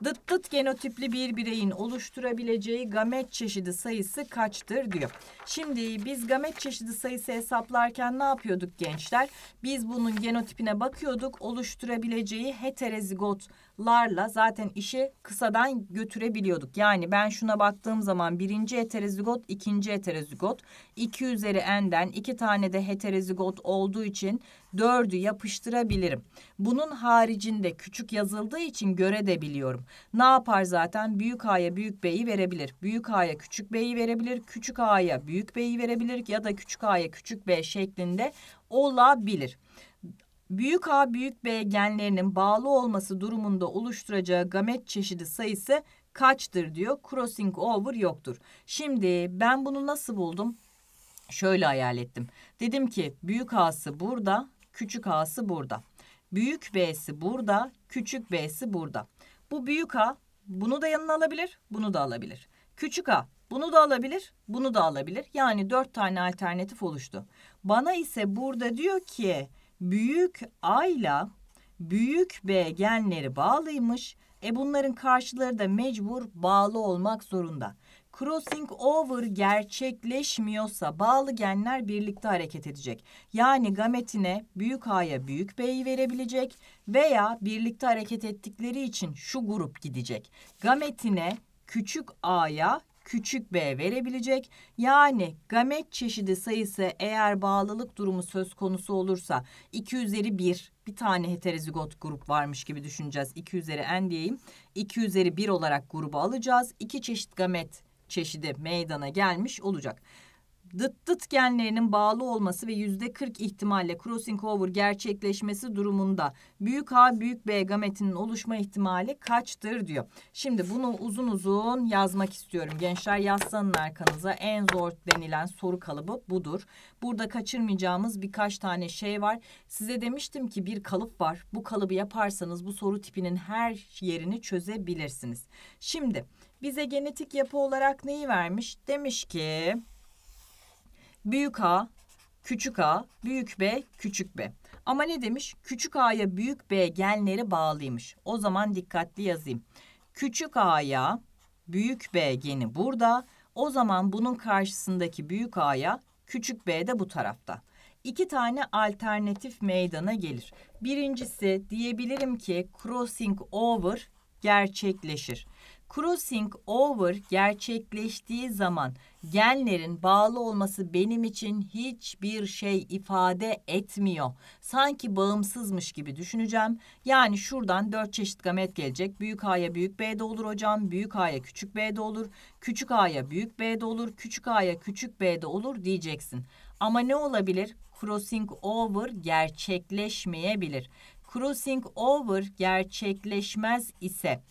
Dıt dıt genotipli bir bireyin oluşturabileceği gamet çeşidi sayısı kaçtır diyor. Şimdi biz gamet çeşidi sayısı hesaplarken ne yapıyorduk gençler? Biz bunun genotipine bakıyorduk. Oluşturabileceği heterozigot larla zaten işi kısadan götürebiliyorduk. Yani ben şuna baktığım zaman birinci heterozigot, ikinci heterozigot. 2 üzeri n'den iki tane de heterozigot olduğu için dördü yapıştırabilirim. Bunun haricinde küçük yazıldığı için göre biliyorum. Ne yapar zaten? Büyük A'ya büyük B'yi verebilir. Büyük A'ya küçük B'yi verebilir. Küçük A'ya büyük B'yi verebilir ya da küçük A'ya küçük B şeklinde olabilir büyük A büyük B genlerinin bağlı olması durumunda oluşturacağı gamet çeşidi sayısı kaçtır diyor. Crossing over yoktur. Şimdi ben bunu nasıl buldum? Şöyle hayal ettim. Dedim ki büyük A'sı burada, küçük A'sı burada. Büyük B'si burada, küçük B'si burada. Bu büyük A bunu da yanına alabilir, bunu da alabilir. Küçük A bunu da alabilir, bunu da alabilir. Yani dört tane alternatif oluştu. Bana ise burada diyor ki büyük A ile büyük B genleri bağlıymış. E bunların karşıları da mecbur bağlı olmak zorunda. Crossing over gerçekleşmiyorsa bağlı genler birlikte hareket edecek. Yani gametine büyük A'ya büyük B'yi verebilecek veya birlikte hareket ettikleri için şu grup gidecek. Gametine küçük A'ya küçük b verebilecek. Yani gamet çeşidi sayısı eğer bağlılık durumu söz konusu olursa 2 üzeri 1 bir tane heterozigot grup varmış gibi düşüneceğiz. 2 üzeri n diyeyim. 2 üzeri 1 olarak grubu alacağız. İki çeşit gamet çeşidi meydana gelmiş olacak dıt dıt genlerinin bağlı olması ve yüzde 40 ihtimalle crossing over gerçekleşmesi durumunda büyük A büyük B gametinin oluşma ihtimali kaçtır diyor. Şimdi bunu uzun uzun yazmak istiyorum. Gençler yazsanın arkanıza en zor denilen soru kalıbı budur. Burada kaçırmayacağımız birkaç tane şey var. Size demiştim ki bir kalıp var. Bu kalıbı yaparsanız bu soru tipinin her yerini çözebilirsiniz. Şimdi bize genetik yapı olarak neyi vermiş? Demiş ki büyük A, küçük A, büyük B, küçük B. Ama ne demiş? Küçük A'ya büyük B genleri bağlıymış. O zaman dikkatli yazayım. Küçük A'ya büyük B geni burada. O zaman bunun karşısındaki büyük A'ya küçük B de bu tarafta. İki tane alternatif meydana gelir. Birincisi diyebilirim ki crossing over gerçekleşir. Crossing over gerçekleştiği zaman genlerin bağlı olması benim için hiçbir şey ifade etmiyor. Sanki bağımsızmış gibi düşüneceğim. Yani şuradan dört çeşit gamet gelecek. Büyük A'ya büyük B'de olur hocam. Büyük A'ya küçük B'de olur. Küçük A'ya büyük B'de olur. Küçük A'ya küçük B'de olur diyeceksin. Ama ne olabilir? Crossing over gerçekleşmeyebilir. Crossing over gerçekleşmez ise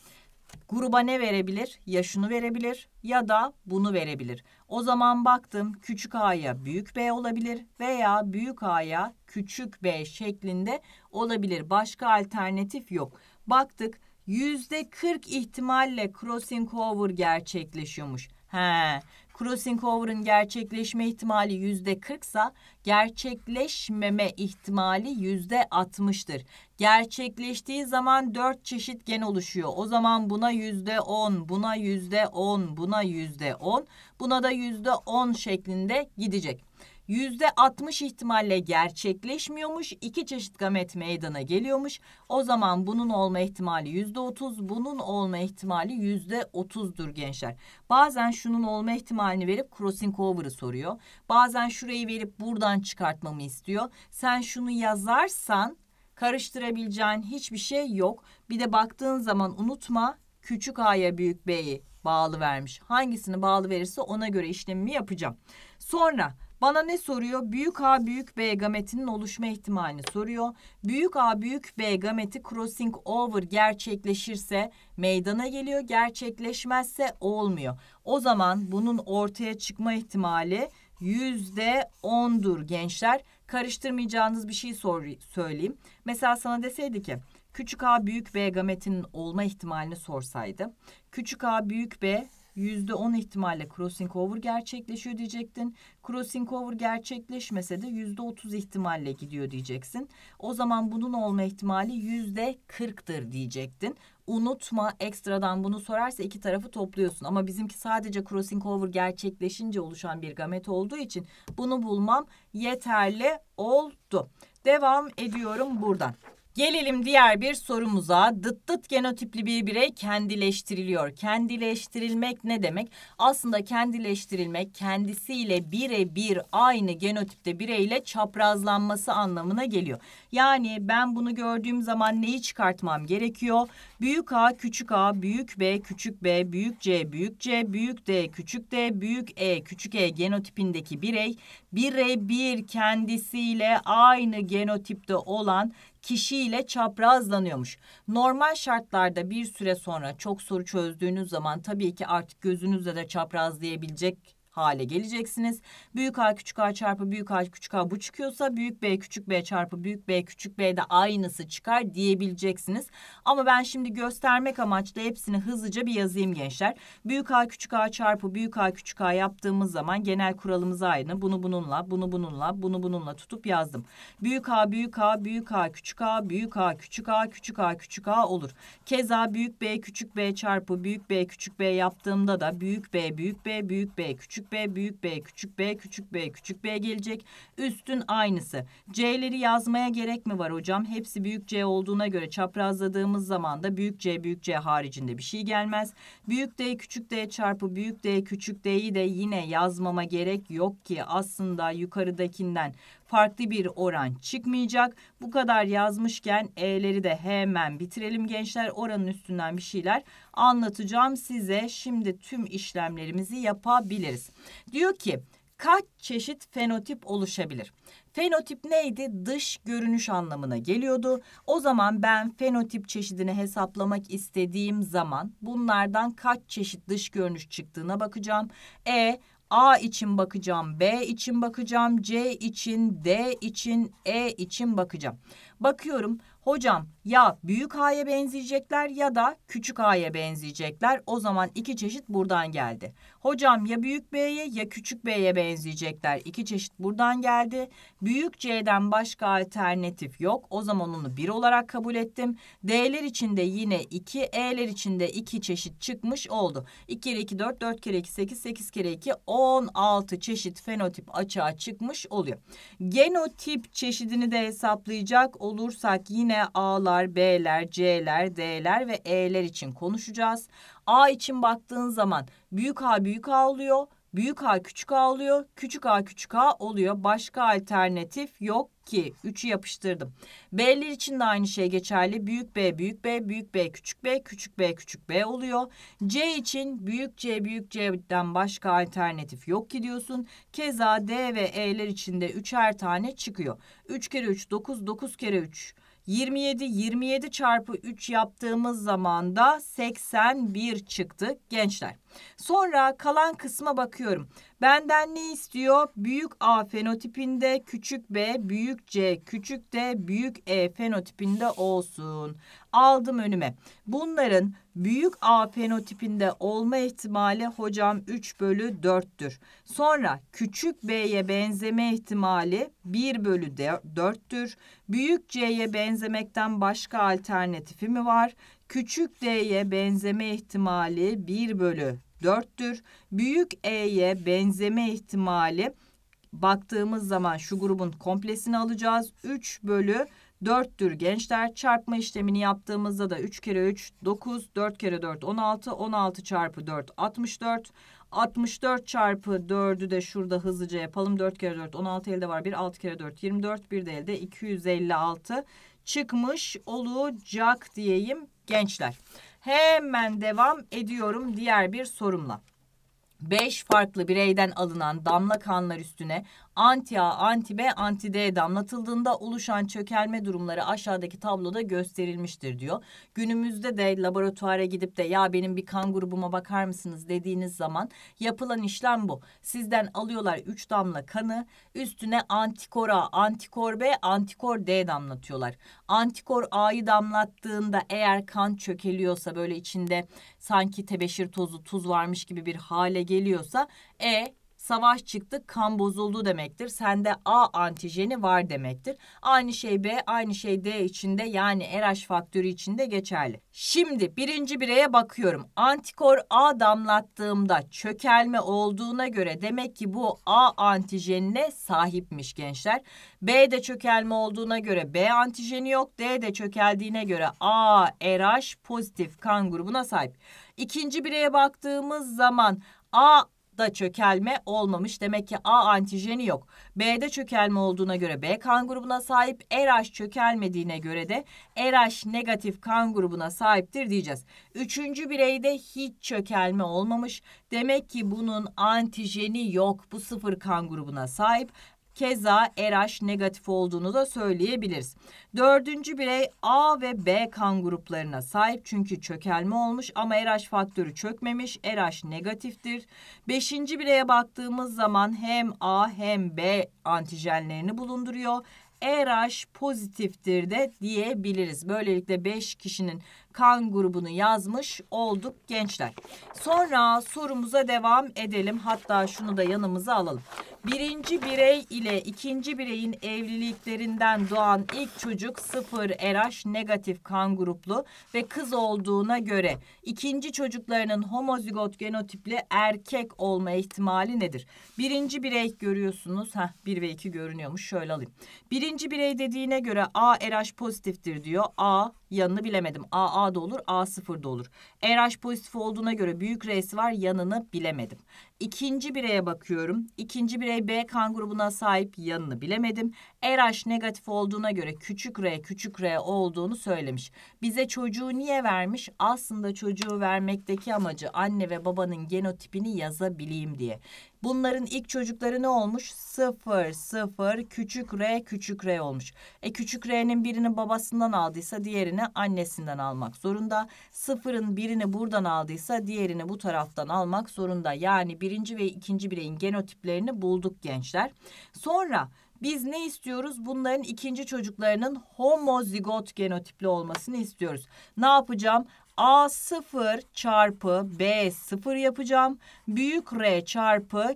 Gruba ne verebilir? Ya şunu verebilir ya da bunu verebilir. O zaman baktım küçük A'ya büyük B olabilir veya büyük A'ya küçük B şeklinde olabilir. Başka alternatif yok. Baktık %40 ihtimalle crossing over gerçekleşiyormuş. He, Crossing over'ın gerçekleşme ihtimali yüzde 40 ise gerçekleşmeme ihtimali yüzde 60'tır. Gerçekleştiği zaman 4 çeşit gen oluşuyor. O zaman buna yüzde 10, buna yüzde 10, buna yüzde 10, buna da yüzde 10 şeklinde gidecek. %60 ihtimalle gerçekleşmiyormuş. İki çeşit gamet meydana geliyormuş. O zaman bunun olma ihtimali %30, bunun olma ihtimali %30'dur gençler. Bazen şunun olma ihtimalini verip crossing over'ı soruyor. Bazen şurayı verip buradan çıkartmamı istiyor. Sen şunu yazarsan karıştırabileceğin hiçbir şey yok. Bir de baktığın zaman unutma küçük a'ya büyük b'yi bağlı vermiş. Hangisini bağlı verirse ona göre işlemimi yapacağım. Sonra bana ne soruyor? Büyük A büyük B gametinin oluşma ihtimalini soruyor. Büyük A büyük B gameti crossing over gerçekleşirse meydana geliyor. Gerçekleşmezse olmuyor. O zaman bunun ortaya çıkma ihtimali yüzde ondur gençler. Karıştırmayacağınız bir şey sor söyleyeyim. Mesela sana deseydi ki küçük a büyük b gametinin olma ihtimalini sorsaydı. Küçük a büyük b %10 ihtimalle crossing over gerçekleşiyor diyecektin. Crossing over gerçekleşmese de %30 ihtimalle gidiyor diyeceksin. O zaman bunun olma ihtimali %40'tır diyecektin. Unutma ekstradan bunu sorarsa iki tarafı topluyorsun. Ama bizimki sadece crossing over gerçekleşince oluşan bir gamet olduğu için bunu bulmam yeterli oldu. Devam ediyorum buradan. Gelelim diğer bir sorumuza. Dıt dıt genotipli bir birey kendileştiriliyor. Kendileştirilmek ne demek? Aslında kendileştirilmek kendisiyle birebir aynı genotipte bireyle çaprazlanması anlamına geliyor. Yani ben bunu gördüğüm zaman neyi çıkartmam gerekiyor? Büyük A, küçük A, büyük B, küçük B, büyük C, büyük C, büyük D, küçük D, büyük E, küçük E genotipindeki birey birebir kendisiyle aynı genotipte olan kişiyle çaprazlanıyormuş. Normal şartlarda bir süre sonra çok soru çözdüğünüz zaman tabii ki artık gözünüzle de çaprazlayabilecek hale geleceksiniz. Büyük A küçük A çarpı büyük A küçük A bu çıkıyorsa büyük B küçük B çarpı büyük B küçük B de aynısı çıkar diyebileceksiniz. Ama ben şimdi göstermek amaçlı hepsini hızlıca bir yazayım gençler. Büyük A küçük A çarpı büyük A küçük A yaptığımız zaman genel kuralımız aynı. Bunu bununla, bunu bununla, bunu bununla tutup yazdım. Büyük A büyük A büyük A küçük A büyük A küçük A küçük A küçük A olur. Keza büyük B küçük B çarpı büyük B küçük B yaptığımda da büyük B büyük B büyük B küçük küçük b, büyük b, küçük b, küçük b, küçük b gelecek. Üstün aynısı. C'leri yazmaya gerek mi var hocam? Hepsi büyük C olduğuna göre çaprazladığımız zaman da büyük C, büyük C haricinde bir şey gelmez. Büyük D, küçük D çarpı büyük D, küçük D'yi de yine yazmama gerek yok ki aslında yukarıdakinden farklı bir oran çıkmayacak. Bu kadar yazmışken E'leri de hemen bitirelim gençler. Oranın üstünden bir şeyler anlatacağım size. Şimdi tüm işlemlerimizi yapabiliriz. Diyor ki kaç çeşit fenotip oluşabilir? Fenotip neydi? Dış görünüş anlamına geliyordu. O zaman ben fenotip çeşidini hesaplamak istediğim zaman bunlardan kaç çeşit dış görünüş çıktığına bakacağım. E A için bakacağım, B için bakacağım, C için, D için, E için bakacağım. Bakıyorum hocam ya büyük A'ya benzeyecekler ya da küçük A'ya benzeyecekler. O zaman iki çeşit buradan geldi. Hocam ya büyük B'ye ya küçük B'ye benzeyecekler. İki çeşit buradan geldi. Büyük C'den başka alternatif yok. O zaman onu bir olarak kabul ettim. D'ler içinde yine iki, E'ler içinde iki çeşit çıkmış oldu. 2 kere 2 4, 4 kere 2 8, 8 kere 2 16 çeşit fenotip açığa çıkmış oluyor. Genotip çeşidini de hesaplayacak olursak yine Yine A'lar, B'ler, C'ler, D'ler ve E'ler için konuşacağız. A için baktığın zaman büyük A büyük A oluyor. Büyük A küçük A oluyor. Küçük A küçük A oluyor. Başka alternatif yok ki. 3'ü yapıştırdım. B'ler için de aynı şey geçerli. Büyük B büyük B büyük B küçük B küçük B küçük B oluyor. C için büyük C büyük C'den başka alternatif yok ki diyorsun. Keza D ve E'ler için de üçer tane çıkıyor. 3 kere 3 9 9 kere 3 27 27 çarpı 3 yaptığımız zaman da 81 çıktı gençler. Sonra kalan kısma bakıyorum. Benden ne istiyor? Büyük A fenotipinde küçük B, büyük C, küçük D, büyük E fenotipinde olsun. Aldım önüme. Bunların büyük A fenotipinde olma ihtimali hocam 3 bölü 4'tür. Sonra küçük B'ye benzeme ihtimali 1 bölü 4'tür. Büyük C'ye benzemekten başka alternatifi mi var? Küçük D'ye benzeme ihtimali 1 bölü 4'tür. Büyük E'ye benzeme ihtimali baktığımız zaman şu grubun komplesini alacağız. 3 bölü 4 4'tür gençler. Çarpma işlemini yaptığımızda da 3 kere 3 9, 4 kere 4 16, 16 çarpı 4 64. 64 çarpı 4'ü de şurada hızlıca yapalım. 4 kere 4 16 elde var. 1 6 kere 4 24. Bir de elde 256 çıkmış olacak diyeyim gençler. Hemen devam ediyorum diğer bir sorumla. 5 farklı bireyden alınan damla kanlar üstüne anti A, anti B, anti D damlatıldığında oluşan çökelme durumları aşağıdaki tabloda gösterilmiştir diyor. Günümüzde de laboratuvara gidip de ya benim bir kan grubuma bakar mısınız dediğiniz zaman yapılan işlem bu. Sizden alıyorlar 3 damla kanı üstüne antikor A, antikor B, antikor D damlatıyorlar. Antikor A'yı damlattığında eğer kan çökeliyorsa böyle içinde sanki tebeşir tozu tuz varmış gibi bir hale geliyorsa E Savaş çıktı, kan bozuldu demektir. Sende A antijeni var demektir. Aynı şey B, aynı şey D içinde yani RH faktörü içinde geçerli. Şimdi birinci bireye bakıyorum. Antikor A damlattığımda çökelme olduğuna göre demek ki bu A antijenine sahipmiş gençler. B de çökelme olduğuna göre B antijeni yok. D de çökeldiğine göre A RH pozitif kan grubuna sahip. İkinci bireye baktığımız zaman A da çökelme olmamış. Demek ki A antijeni yok. B'de çökelme olduğuna göre B kan grubuna sahip. RH çökelmediğine göre de RH negatif kan grubuna sahiptir diyeceğiz. Üçüncü bireyde hiç çökelme olmamış. Demek ki bunun antijeni yok. Bu sıfır kan grubuna sahip. Keza RH negatif olduğunu da söyleyebiliriz. Dördüncü birey A ve B kan gruplarına sahip çünkü çökelme olmuş ama RH faktörü çökmemiş. RH negatiftir. Beşinci bireye baktığımız zaman hem A hem B antijenlerini bulunduruyor. RH pozitiftir de diyebiliriz. Böylelikle 5 kişinin kan grubunu yazmış olduk gençler. Sonra sorumuza devam edelim. Hatta şunu da yanımıza alalım. Birinci birey ile ikinci bireyin evliliklerinden doğan ilk çocuk sıfır RH negatif kan gruplu ve kız olduğuna göre ikinci çocuklarının homozigot genotipli erkek olma ihtimali nedir? Birinci birey görüyorsunuz. Heh, 1 ve 2 görünüyormuş. Şöyle alayım. Birinci birey dediğine göre A RH pozitiftir diyor. A yanını bilemedim. AA da olur, A0 da olur. RH pozitif olduğuna göre büyük R'si var, yanını bilemedim. İkinci bireye bakıyorum. İkinci birey B kan grubuna sahip yanını bilemedim. RH negatif olduğuna göre küçük R küçük R olduğunu söylemiş. Bize çocuğu niye vermiş? Aslında çocuğu vermekteki amacı anne ve babanın genotipini yazabileyim diye. Bunların ilk çocukları ne olmuş? 0 0 küçük R küçük R olmuş. E küçük R'nin birini babasından aldıysa diğerini annesinden almak zorunda. Sıfırın birini buradan aldıysa diğerini bu taraftan almak zorunda. Yani birinci ve ikinci bireyin genotiplerini bulduk gençler. Sonra biz ne istiyoruz? Bunların ikinci çocuklarının homozigot genotipli olmasını istiyoruz. Ne yapacağım? A0 çarpı B0 yapacağım. Büyük R çarpı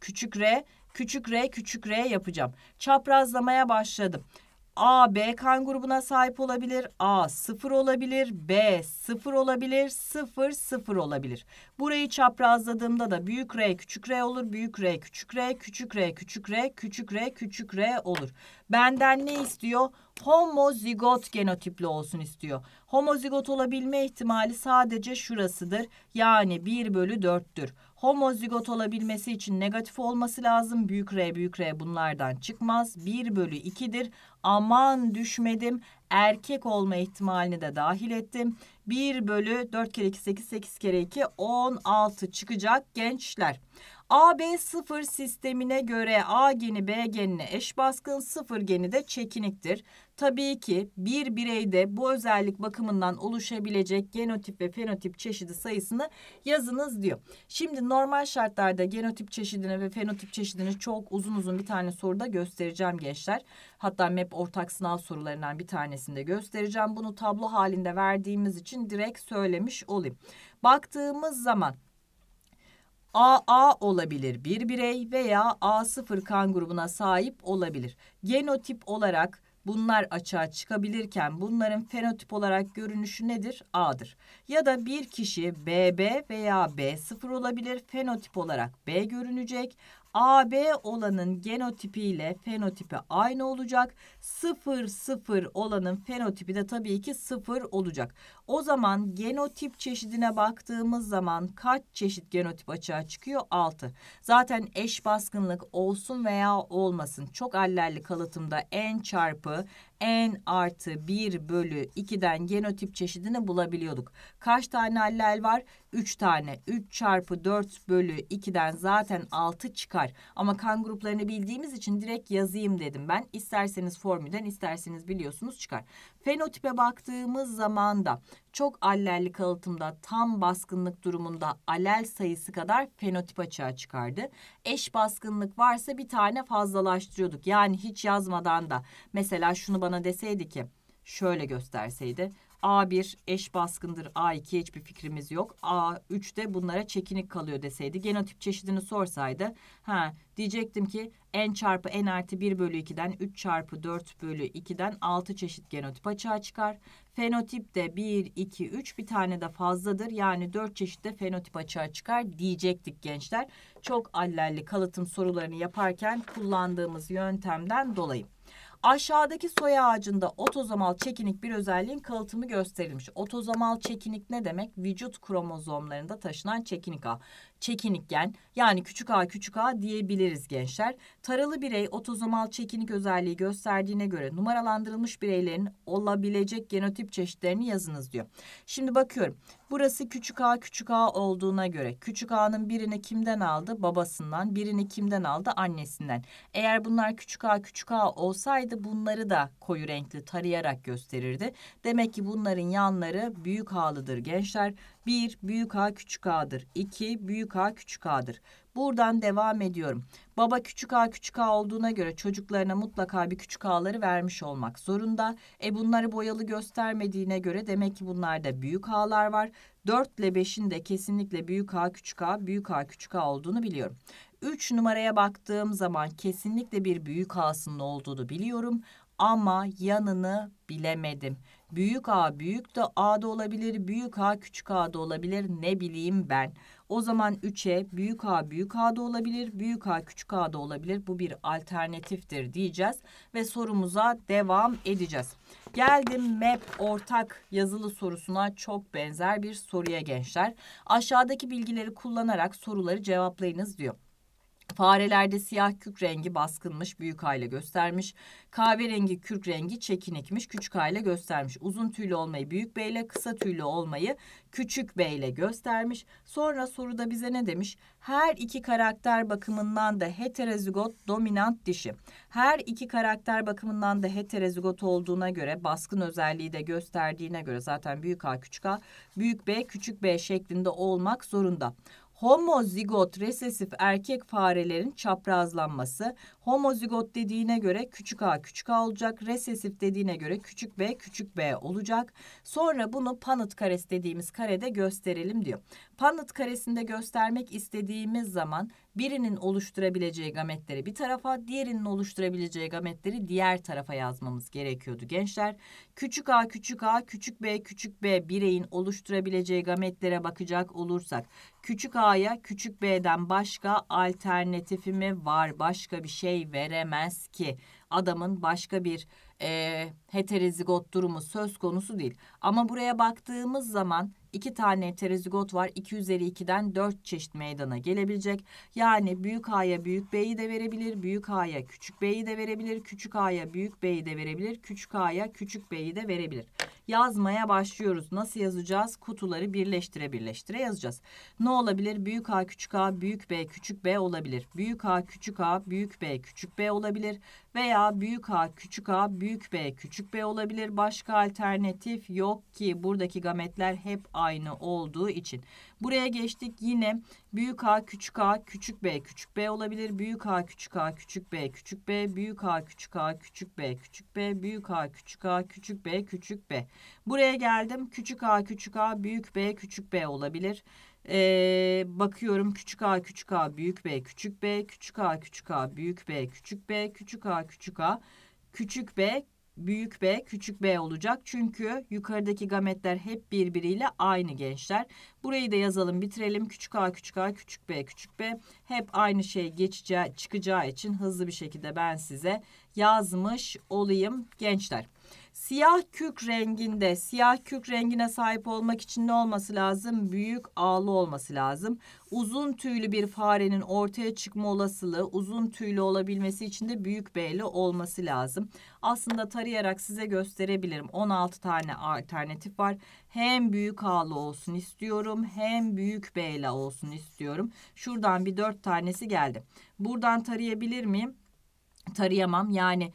küçük R küçük R küçük R yapacağım. Çaprazlamaya başladım. A, B kan grubuna sahip olabilir. A, 0 olabilir. B, 0 olabilir. 0, 0 olabilir. Burayı çaprazladığımda da büyük R, küçük R olur. Büyük R, küçük R, küçük R, küçük R, küçük R, küçük R olur. Benden ne istiyor? Homozigot genotipli olsun istiyor. Homozigot olabilme ihtimali sadece şurasıdır. Yani 1 bölü 4'tür homozigot olabilmesi için negatif olması lazım. Büyük R büyük R bunlardan çıkmaz. 1 bölü 2'dir. Aman düşmedim. Erkek olma ihtimalini de dahil ettim. 1 bölü 4 kere 2 8 8 kere 2 16 çıkacak gençler. AB0 sistemine göre A geni B genine eş baskın, 0 geni de çekiniktir tabii ki bir bireyde bu özellik bakımından oluşabilecek genotip ve fenotip çeşidi sayısını yazınız diyor. Şimdi normal şartlarda genotip çeşidini ve fenotip çeşidini çok uzun uzun bir tane soruda göstereceğim gençler. Hatta MEP ortak sınav sorularından bir tanesinde göstereceğim. Bunu tablo halinde verdiğimiz için direkt söylemiş olayım. Baktığımız zaman AA olabilir bir birey veya A0 kan grubuna sahip olabilir. Genotip olarak Bunlar açığa çıkabilirken bunların fenotip olarak görünüşü nedir? A'dır. Ya da bir kişi BB veya B0 olabilir. Fenotip olarak B görünecek AB olanın genotipi ile fenotipi aynı olacak. 0 0 olanın fenotipi de tabii ki 0 olacak. O zaman genotip çeşidine baktığımız zaman kaç çeşit genotip açığa çıkıyor? 6. Zaten eş baskınlık olsun veya olmasın. Çok allelli kalıtımda n çarpı n artı 1 bölü 2'den genotip çeşidini bulabiliyorduk. Kaç tane allel var? 3 tane. 3 çarpı 4 bölü 2'den zaten 6 çıkar. Ama kan gruplarını bildiğimiz için direkt yazayım dedim ben. İsterseniz formülden isterseniz biliyorsunuz çıkar. Fenotipe baktığımız zaman da çok allellik kalıtımda tam baskınlık durumunda alel sayısı kadar fenotip açığa çıkardı. Eş baskınlık varsa bir tane fazlalaştırıyorduk. Yani hiç yazmadan da mesela şunu bana deseydi ki şöyle gösterseydi A1 eş baskındır, A2 hiçbir fikrimiz yok. a de bunlara çekinik kalıyor deseydi. Genotip çeşidini sorsaydı ha diyecektim ki n çarpı n artı 1 bölü 2'den 3 çarpı 4 bölü 2'den 6 çeşit genotip açığa çıkar. Fenotip de 1, 2, 3 bir tane de fazladır. Yani 4 çeşit de fenotip açığa çıkar diyecektik gençler. Çok allerli kalıtım sorularını yaparken kullandığımız yöntemden dolayı. Aşağıdaki soy ağacında otozomal çekinik bir özelliğin kalıtımı gösterilmiş. Otozomal çekinik ne demek? Vücut kromozomlarında taşınan çekinik ağ çekinikgen yani küçük a küçük a diyebiliriz gençler. Taralı birey otozomal çekinik özelliği gösterdiğine göre numaralandırılmış bireylerin olabilecek genotip çeşitlerini yazınız diyor. Şimdi bakıyorum. Burası küçük a küçük a olduğuna göre küçük a'nın birini kimden aldı? Babasından. Birini kimden aldı? Annesinden. Eğer bunlar küçük a küçük a olsaydı bunları da koyu renkli tarayarak gösterirdi. Demek ki bunların yanları büyük a'lıdır gençler. 1 büyük A küçük A'dır. 2 büyük A küçük A'dır. Buradan devam ediyorum. Baba küçük A küçük A olduğuna göre çocuklarına mutlaka bir küçük A'ları vermiş olmak zorunda. E bunları boyalı göstermediğine göre demek ki bunlarda büyük A'lar var. 4 ile 5'in de kesinlikle büyük A küçük A büyük A küçük A olduğunu biliyorum. 3 numaraya baktığım zaman kesinlikle bir büyük A'sının olduğunu biliyorum ama yanını bilemedim. Büyük A büyük de A da olabilir, büyük A küçük A da olabilir ne bileyim ben. O zaman 3'e büyük A büyük A da olabilir, büyük A küçük A da olabilir. Bu bir alternatiftir diyeceğiz ve sorumuza devam edeceğiz. Geldim map ortak yazılı sorusuna çok benzer bir soruya gençler. Aşağıdaki bilgileri kullanarak soruları cevaplayınız diyor. Farelerde siyah kürk rengi baskınmış, büyük aile göstermiş. Kahverengi kürk rengi çekinikmiş, küçük aile göstermiş. Uzun tüylü olmayı büyük beyle, kısa tüylü olmayı küçük beyle göstermiş. Sonra soruda bize ne demiş? Her iki karakter bakımından da heterozigot dominant dişi. Her iki karakter bakımından da heterozigot olduğuna göre, baskın özelliği de gösterdiğine göre zaten büyük A küçük A, büyük B küçük B şeklinde olmak zorunda homozigot resesif erkek farelerin çaprazlanması. Homozigot dediğine göre küçük a küçük a olacak. Resesif dediğine göre küçük b küçük b olacak. Sonra bunu Punnett karesi dediğimiz karede gösterelim diyor. Punnett karesinde göstermek istediğimiz zaman birinin oluşturabileceği gametleri bir tarafa, diğerinin oluşturabileceği gametleri diğer tarafa yazmamız gerekiyordu gençler. Küçük a, küçük a, küçük b, küçük b bireyin oluşturabileceği gametlere bakacak olursak küçük a'ya küçük b'den başka alternatifi mi var? Başka bir şey veremez ki. Adamın başka bir e, heterozigot durumu söz konusu değil. Ama buraya baktığımız zaman 2 tane terezigot var. 2 üzeri 2'den 4 çeşit meydana gelebilecek. Yani büyük A'ya büyük B'yi de verebilir. Büyük A'ya küçük B'yi de verebilir. Küçük A'ya büyük B'yi de verebilir. Küçük A'ya küçük B'yi de verebilir yazmaya başlıyoruz. Nasıl yazacağız? Kutuları birleştire birleştire yazacağız. Ne olabilir? Büyük A küçük A büyük B küçük B olabilir. Büyük A küçük A büyük B küçük B olabilir. Veya büyük A küçük A büyük B küçük B olabilir. Başka alternatif yok ki buradaki gametler hep aynı olduğu için. Buraya geçtik yine büyük A küçük A küçük B küçük B olabilir. Büyük A küçük A küçük B küçük B büyük A küçük A küçük B küçük B büyük A küçük A küçük B küçük B. Buraya geldim. Küçük A küçük A büyük B küçük B olabilir. Ee, bakıyorum küçük a küçük a büyük b küçük b küçük a küçük a büyük b küçük b küçük a küçük a küçük b büyük B küçük B olacak. Çünkü yukarıdaki gametler hep birbiriyle aynı gençler. Burayı da yazalım bitirelim. Küçük A küçük A küçük B küçük B hep aynı şey geçeceği çıkacağı için hızlı bir şekilde ben size yazmış olayım gençler. Siyah kürk renginde, siyah kürk rengine sahip olmak için ne olması lazım? Büyük ağlı olması lazım. Uzun tüylü bir farenin ortaya çıkma olasılığı uzun tüylü olabilmesi için de büyük B'li olması lazım. Aslında tarayarak size gösterebilirim. 16 tane alternatif var. Hem büyük ağlı olsun istiyorum hem büyük B'li olsun istiyorum. Şuradan bir 4 tanesi geldi. Buradan tarayabilir miyim? tarayamam. Yani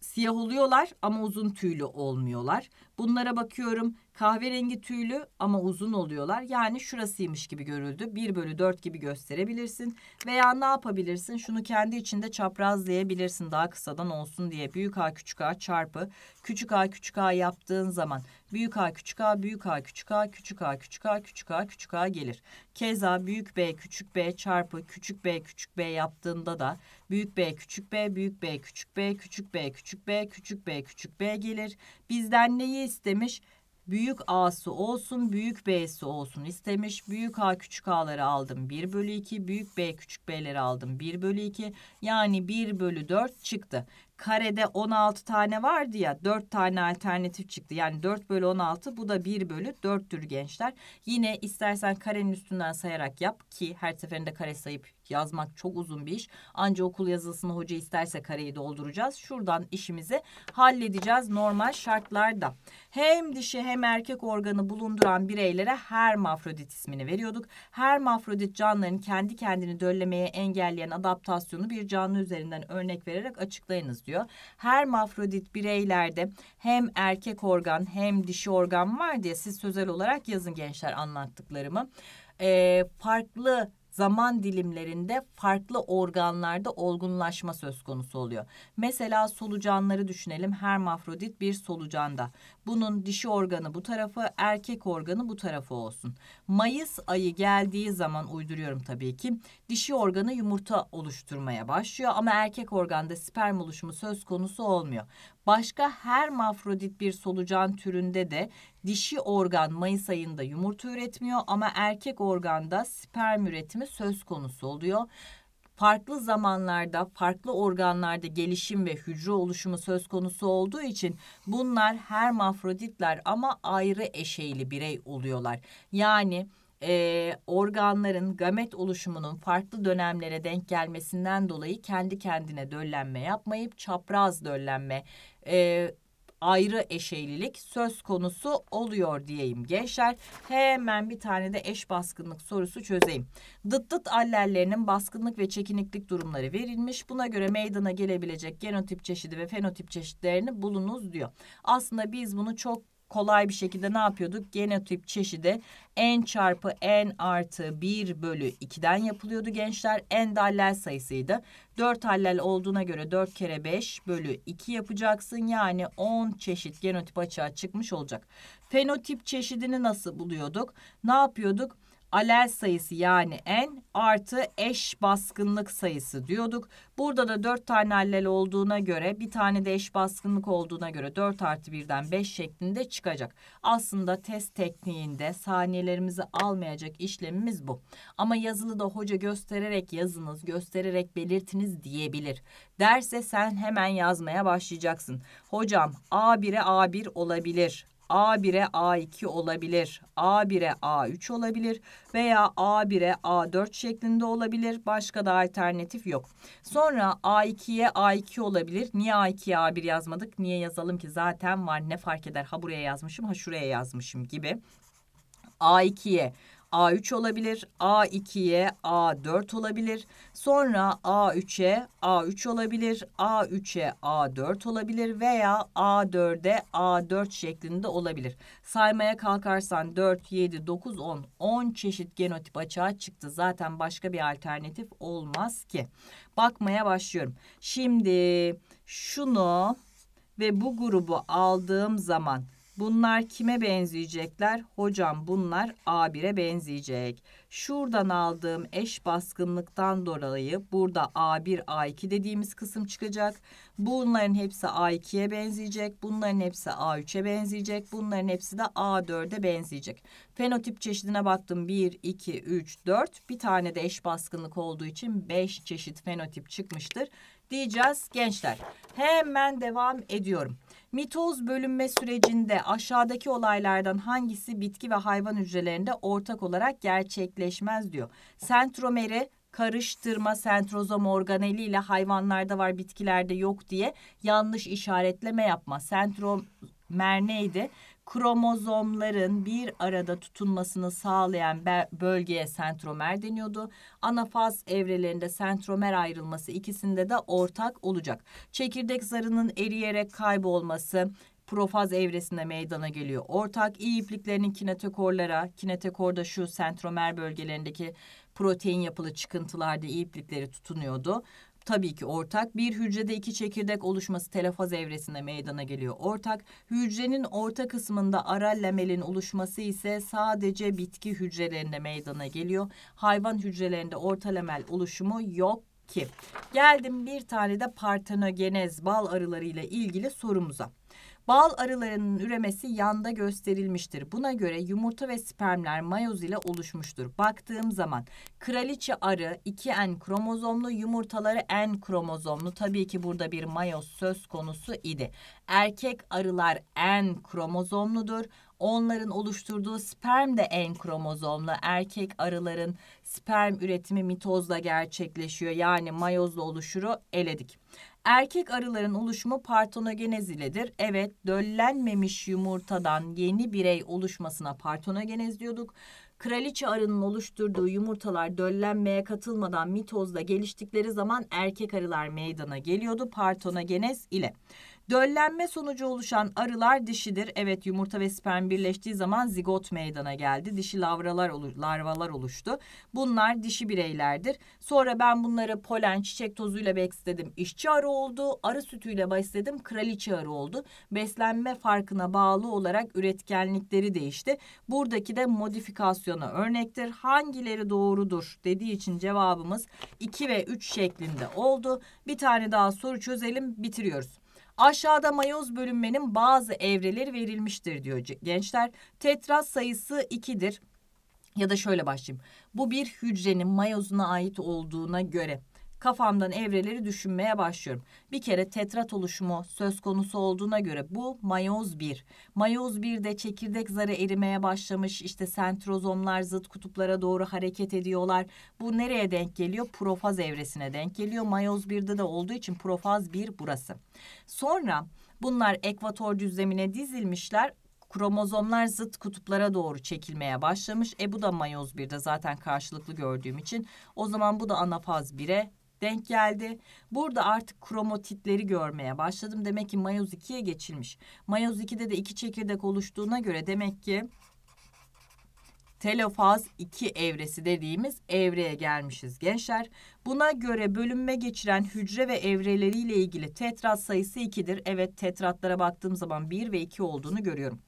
siyah oluyorlar ama uzun tüylü olmuyorlar. Bunlara bakıyorum kahverengi tüylü ama uzun oluyorlar. Yani şurasıymış gibi görüldü. 1 bölü 4 gibi gösterebilirsin. Veya ne yapabilirsin? Şunu kendi içinde çaprazlayabilirsin daha kısadan olsun diye. Büyük A küçük A çarpı küçük A küçük A yaptığın zaman Büyük A küçük A büyük A küçük A küçük A küçük A küçük A küçük A gelir. Keza büyük B küçük B çarpı küçük B küçük B yaptığında da büyük B küçük B büyük B küçük B küçük B küçük B küçük B küçük B gelir. Bizden neyi istemiş? Büyük A'sı olsun, büyük B'si olsun istemiş. Büyük A küçük A'ları aldım 1 bölü 2. Büyük B küçük B'leri aldım 1 bölü 2. Yani 1 bölü 4 çıktı. Karede 16 tane vardı ya 4 tane alternatif çıktı. Yani 4 bölü 16 bu da 1 bölü 4'tür gençler. Yine istersen karenin üstünden sayarak yap ki her seferinde kare sayıp yazmak çok uzun bir iş. Anca okul yazısını hoca isterse kareyi dolduracağız. Şuradan işimizi halledeceğiz normal şartlarda. Hem dişi hem erkek organı bulunduran bireylere hermafrodit ismini veriyorduk. Hermafrodit canlıların kendi kendini döllemeye engelleyen adaptasyonu bir canlı üzerinden örnek vererek açıklayınız diyor. Hermafrodit bireylerde hem erkek organ hem dişi organ var diye siz sözel olarak yazın gençler anlattıklarımı. Ee, farklı zaman dilimlerinde farklı organlarda olgunlaşma söz konusu oluyor. Mesela solucanları düşünelim. Hermafrodit bir solucanda. Bunun dişi organı bu tarafı, erkek organı bu tarafı olsun. Mayıs ayı geldiği zaman uyduruyorum tabii ki. Dişi organı yumurta oluşturmaya başlıyor ama erkek organda sperm oluşumu söz konusu olmuyor. Başka her mafrodit bir solucan türünde de dişi organ Mayıs ayında yumurta üretmiyor ama erkek organda sperm üretimi söz konusu oluyor farklı zamanlarda, farklı organlarda gelişim ve hücre oluşumu söz konusu olduğu için bunlar hermafroditler ama ayrı eşeyli birey oluyorlar. Yani e, organların gamet oluşumunun farklı dönemlere denk gelmesinden dolayı kendi kendine döllenme yapmayıp çapraz döllenme e, ayrı eşeylilik söz konusu oluyor diyeyim gençler. Hemen bir tane de eş baskınlık sorusu çözeyim. Dıt dıt allellerinin baskınlık ve çekiniklik durumları verilmiş. Buna göre meydana gelebilecek genotip çeşidi ve fenotip çeşitlerini bulunuz diyor. Aslında biz bunu çok kolay bir şekilde ne yapıyorduk? Genotip çeşidi n çarpı n artı 1 bölü 2'den yapılıyordu gençler. N de allel sayısıydı. 4 allel olduğuna göre 4 kere 5 bölü 2 yapacaksın. Yani 10 çeşit genotip açığa çıkmış olacak. Fenotip çeşidini nasıl buluyorduk? Ne yapıyorduk? alel sayısı yani n artı eş baskınlık sayısı diyorduk. Burada da 4 tane allel olduğuna göre bir tane de eş baskınlık olduğuna göre 4 artı 1'den 5 şeklinde çıkacak. Aslında test tekniğinde saniyelerimizi almayacak işlemimiz bu. Ama yazılı da hoca göstererek yazınız, göstererek belirtiniz diyebilir. Derse sen hemen yazmaya başlayacaksın. Hocam A1'e A1 olabilir. A1'e A2 olabilir, A1'e A3 olabilir veya A1'e A4 şeklinde olabilir. Başka da alternatif yok. Sonra A2'ye A2 olabilir. Niye A2'ye A1 yazmadık? Niye yazalım ki zaten var ne fark eder ha buraya yazmışım ha şuraya yazmışım gibi. A2'ye A3 olabilir, A2'ye A4 olabilir, sonra A3'e A3 olabilir, A3'e A4 olabilir veya A4'e A4 şeklinde olabilir. Saymaya kalkarsan 4, 7, 9, 10, 10 çeşit genotip açığa çıktı. Zaten başka bir alternatif olmaz ki. Bakmaya başlıyorum. Şimdi şunu ve bu grubu aldığım zaman Bunlar kime benzeyecekler? Hocam bunlar A1'e benzeyecek. Şuradan aldığım eş baskınlıktan dolayı burada A1, A2 dediğimiz kısım çıkacak. Bunların hepsi A2'ye benzeyecek. Bunların hepsi A3'e benzeyecek. Bunların hepsi de A4'e benzeyecek. Fenotip çeşidine baktım. 1, 2, 3, 4. Bir tane de eş baskınlık olduğu için 5 çeşit fenotip çıkmıştır. Diyeceğiz gençler. Hemen devam ediyorum. Mitoz bölünme sürecinde aşağıdaki olaylardan hangisi bitki ve hayvan hücrelerinde ortak olarak gerçekleşmez diyor. Sentromeri karıştırma sentrozom organeli ile hayvanlarda var bitkilerde yok diye yanlış işaretleme yapma. Sentrom neydi? kromozomların bir arada tutunmasını sağlayan bölgeye sentromer deniyordu. Anafaz evrelerinde sentromer ayrılması ikisinde de ortak olacak. Çekirdek zarının eriyerek kaybolması profaz evresinde meydana geliyor. Ortak iyi ipliklerinin kinetokorlara, kinetokorda şu sentromer bölgelerindeki protein yapılı çıkıntılarda iyi iplikleri tutunuyordu. Tabii ki ortak bir hücrede iki çekirdek oluşması telefaz evresinde meydana geliyor. Ortak hücrenin orta kısmında aral lamelin oluşması ise sadece bitki hücrelerinde meydana geliyor. Hayvan hücrelerinde orta lamel oluşumu yok ki. Geldim bir tane de partenogenez bal arılarıyla ilgili sorumuza. Bal arılarının üremesi yanda gösterilmiştir. Buna göre yumurta ve spermler mayoz ile oluşmuştur. Baktığım zaman kraliçe arı 2N kromozomlu yumurtaları N kromozomlu. Tabii ki burada bir mayoz söz konusu idi. Erkek arılar N kromozomludur. Onların oluşturduğu sperm de en kromozomlu. Erkek arıların sperm üretimi mitozla gerçekleşiyor. Yani mayozla oluşuru eledik. Erkek arıların oluşumu partonogenez iledir. Evet, döllenmemiş yumurtadan yeni birey oluşmasına partonogenez diyorduk. Kraliçe arının oluşturduğu yumurtalar döllenmeye katılmadan mitozda geliştikleri zaman erkek arılar meydana geliyordu partonogenez ile. Döllenme sonucu oluşan arılar dişidir. Evet yumurta ve sperm birleştiği zaman zigot meydana geldi. Dişi lavralar larvalar oluştu. Bunlar dişi bireylerdir. Sonra ben bunları polen, çiçek tozuyla besledim. İşçi arı oldu. Arı sütüyle besledim. Kraliçe arı oldu. Beslenme farkına bağlı olarak üretkenlikleri değişti. Buradaki de modifikasyona örnektir. Hangileri doğrudur dediği için cevabımız 2 ve 3 şeklinde oldu. Bir tane daha soru çözelim bitiriyoruz. Aşağıda mayoz bölünmenin bazı evreleri verilmiştir diyor gençler. Tetraz sayısı 2'dir. Ya da şöyle başlayayım. Bu bir hücrenin mayozuna ait olduğuna göre kafamdan evreleri düşünmeye başlıyorum. Bir kere tetrat oluşumu söz konusu olduğuna göre bu mayoz 1. Mayoz 1'de çekirdek zarı erimeye başlamış. İşte sentrozomlar zıt kutuplara doğru hareket ediyorlar. Bu nereye denk geliyor? Profaz evresine denk geliyor. Mayoz 1'de de olduğu için profaz 1 burası. Sonra bunlar ekvator düzlemine dizilmişler kromozomlar zıt kutuplara doğru çekilmeye başlamış. E bu da mayoz 1'de zaten karşılıklı gördüğüm için o zaman bu da anafaz 1'e denk geldi. Burada artık kromotitleri görmeye başladım. Demek ki mayoz 2'ye geçilmiş. Mayoz 2'de de iki çekirdek oluştuğuna göre demek ki telofaz 2 evresi dediğimiz evreye gelmişiz gençler. Buna göre bölünme geçiren hücre ve evreleriyle ilgili tetrat sayısı 2'dir. Evet tetratlara baktığım zaman 1 ve 2 olduğunu görüyorum.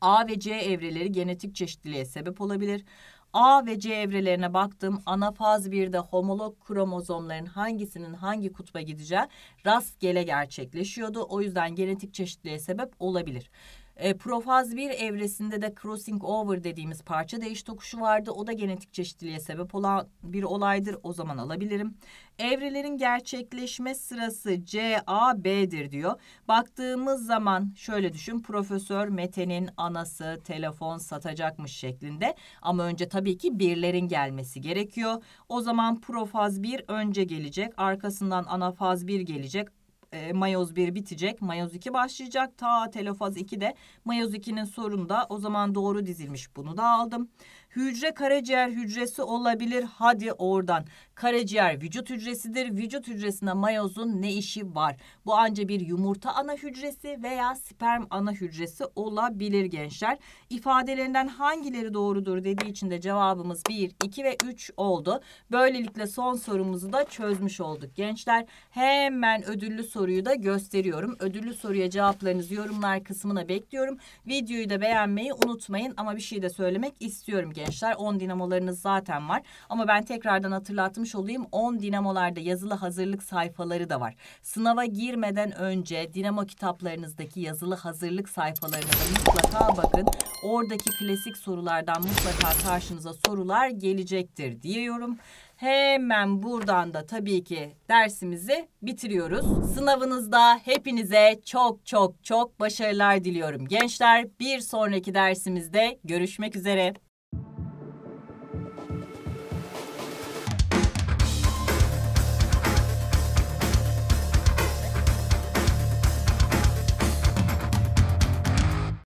A ve C evreleri genetik çeşitliliğe sebep olabilir. A ve C evrelerine baktım. faz 1'de homolog kromozomların hangisinin hangi kutba gideceği rastgele gerçekleşiyordu. O yüzden genetik çeşitliliğe sebep olabilir. E, profaz 1 evresinde de crossing over dediğimiz parça değiş tokuşu vardı. O da genetik çeşitliliğe sebep olan bir olaydır. O zaman alabilirim. Evrelerin gerçekleşme sırası CAB'dir diyor. Baktığımız zaman şöyle düşün. Profesör Mete'nin anası telefon satacakmış şeklinde. Ama önce tabii ki birlerin gelmesi gerekiyor. O zaman profaz 1 önce gelecek. Arkasından anafaz 1 gelecek e, mayoz 1 bitecek. Mayoz 2 başlayacak. Ta telofaz 2 de mayoz 2'nin sorunu da o zaman doğru dizilmiş. Bunu da aldım. Hücre karaciğer hücresi olabilir. Hadi oradan. Karaciğer vücut hücresidir. Vücut hücresinde mayozun ne işi var? Bu anca bir yumurta ana hücresi veya sperm ana hücresi olabilir gençler. İfadelerinden hangileri doğrudur dediği için de cevabımız 1, 2 ve 3 oldu. Böylelikle son sorumuzu da çözmüş olduk gençler. Hemen ödüllü soruyu da gösteriyorum. Ödüllü soruya cevaplarınızı yorumlar kısmına bekliyorum. Videoyu da beğenmeyi unutmayın ama bir şey de söylemek istiyorum gençler gençler. 10 dinamolarınız zaten var. Ama ben tekrardan hatırlatmış olayım. 10 dinamolarda yazılı hazırlık sayfaları da var. Sınava girmeden önce dinamo kitaplarınızdaki yazılı hazırlık sayfalarına da mutlaka bakın. Oradaki klasik sorulardan mutlaka karşınıza sorular gelecektir diyorum. Hemen buradan da tabii ki dersimizi bitiriyoruz. Sınavınızda hepinize çok çok çok başarılar diliyorum gençler. Bir sonraki dersimizde görüşmek üzere.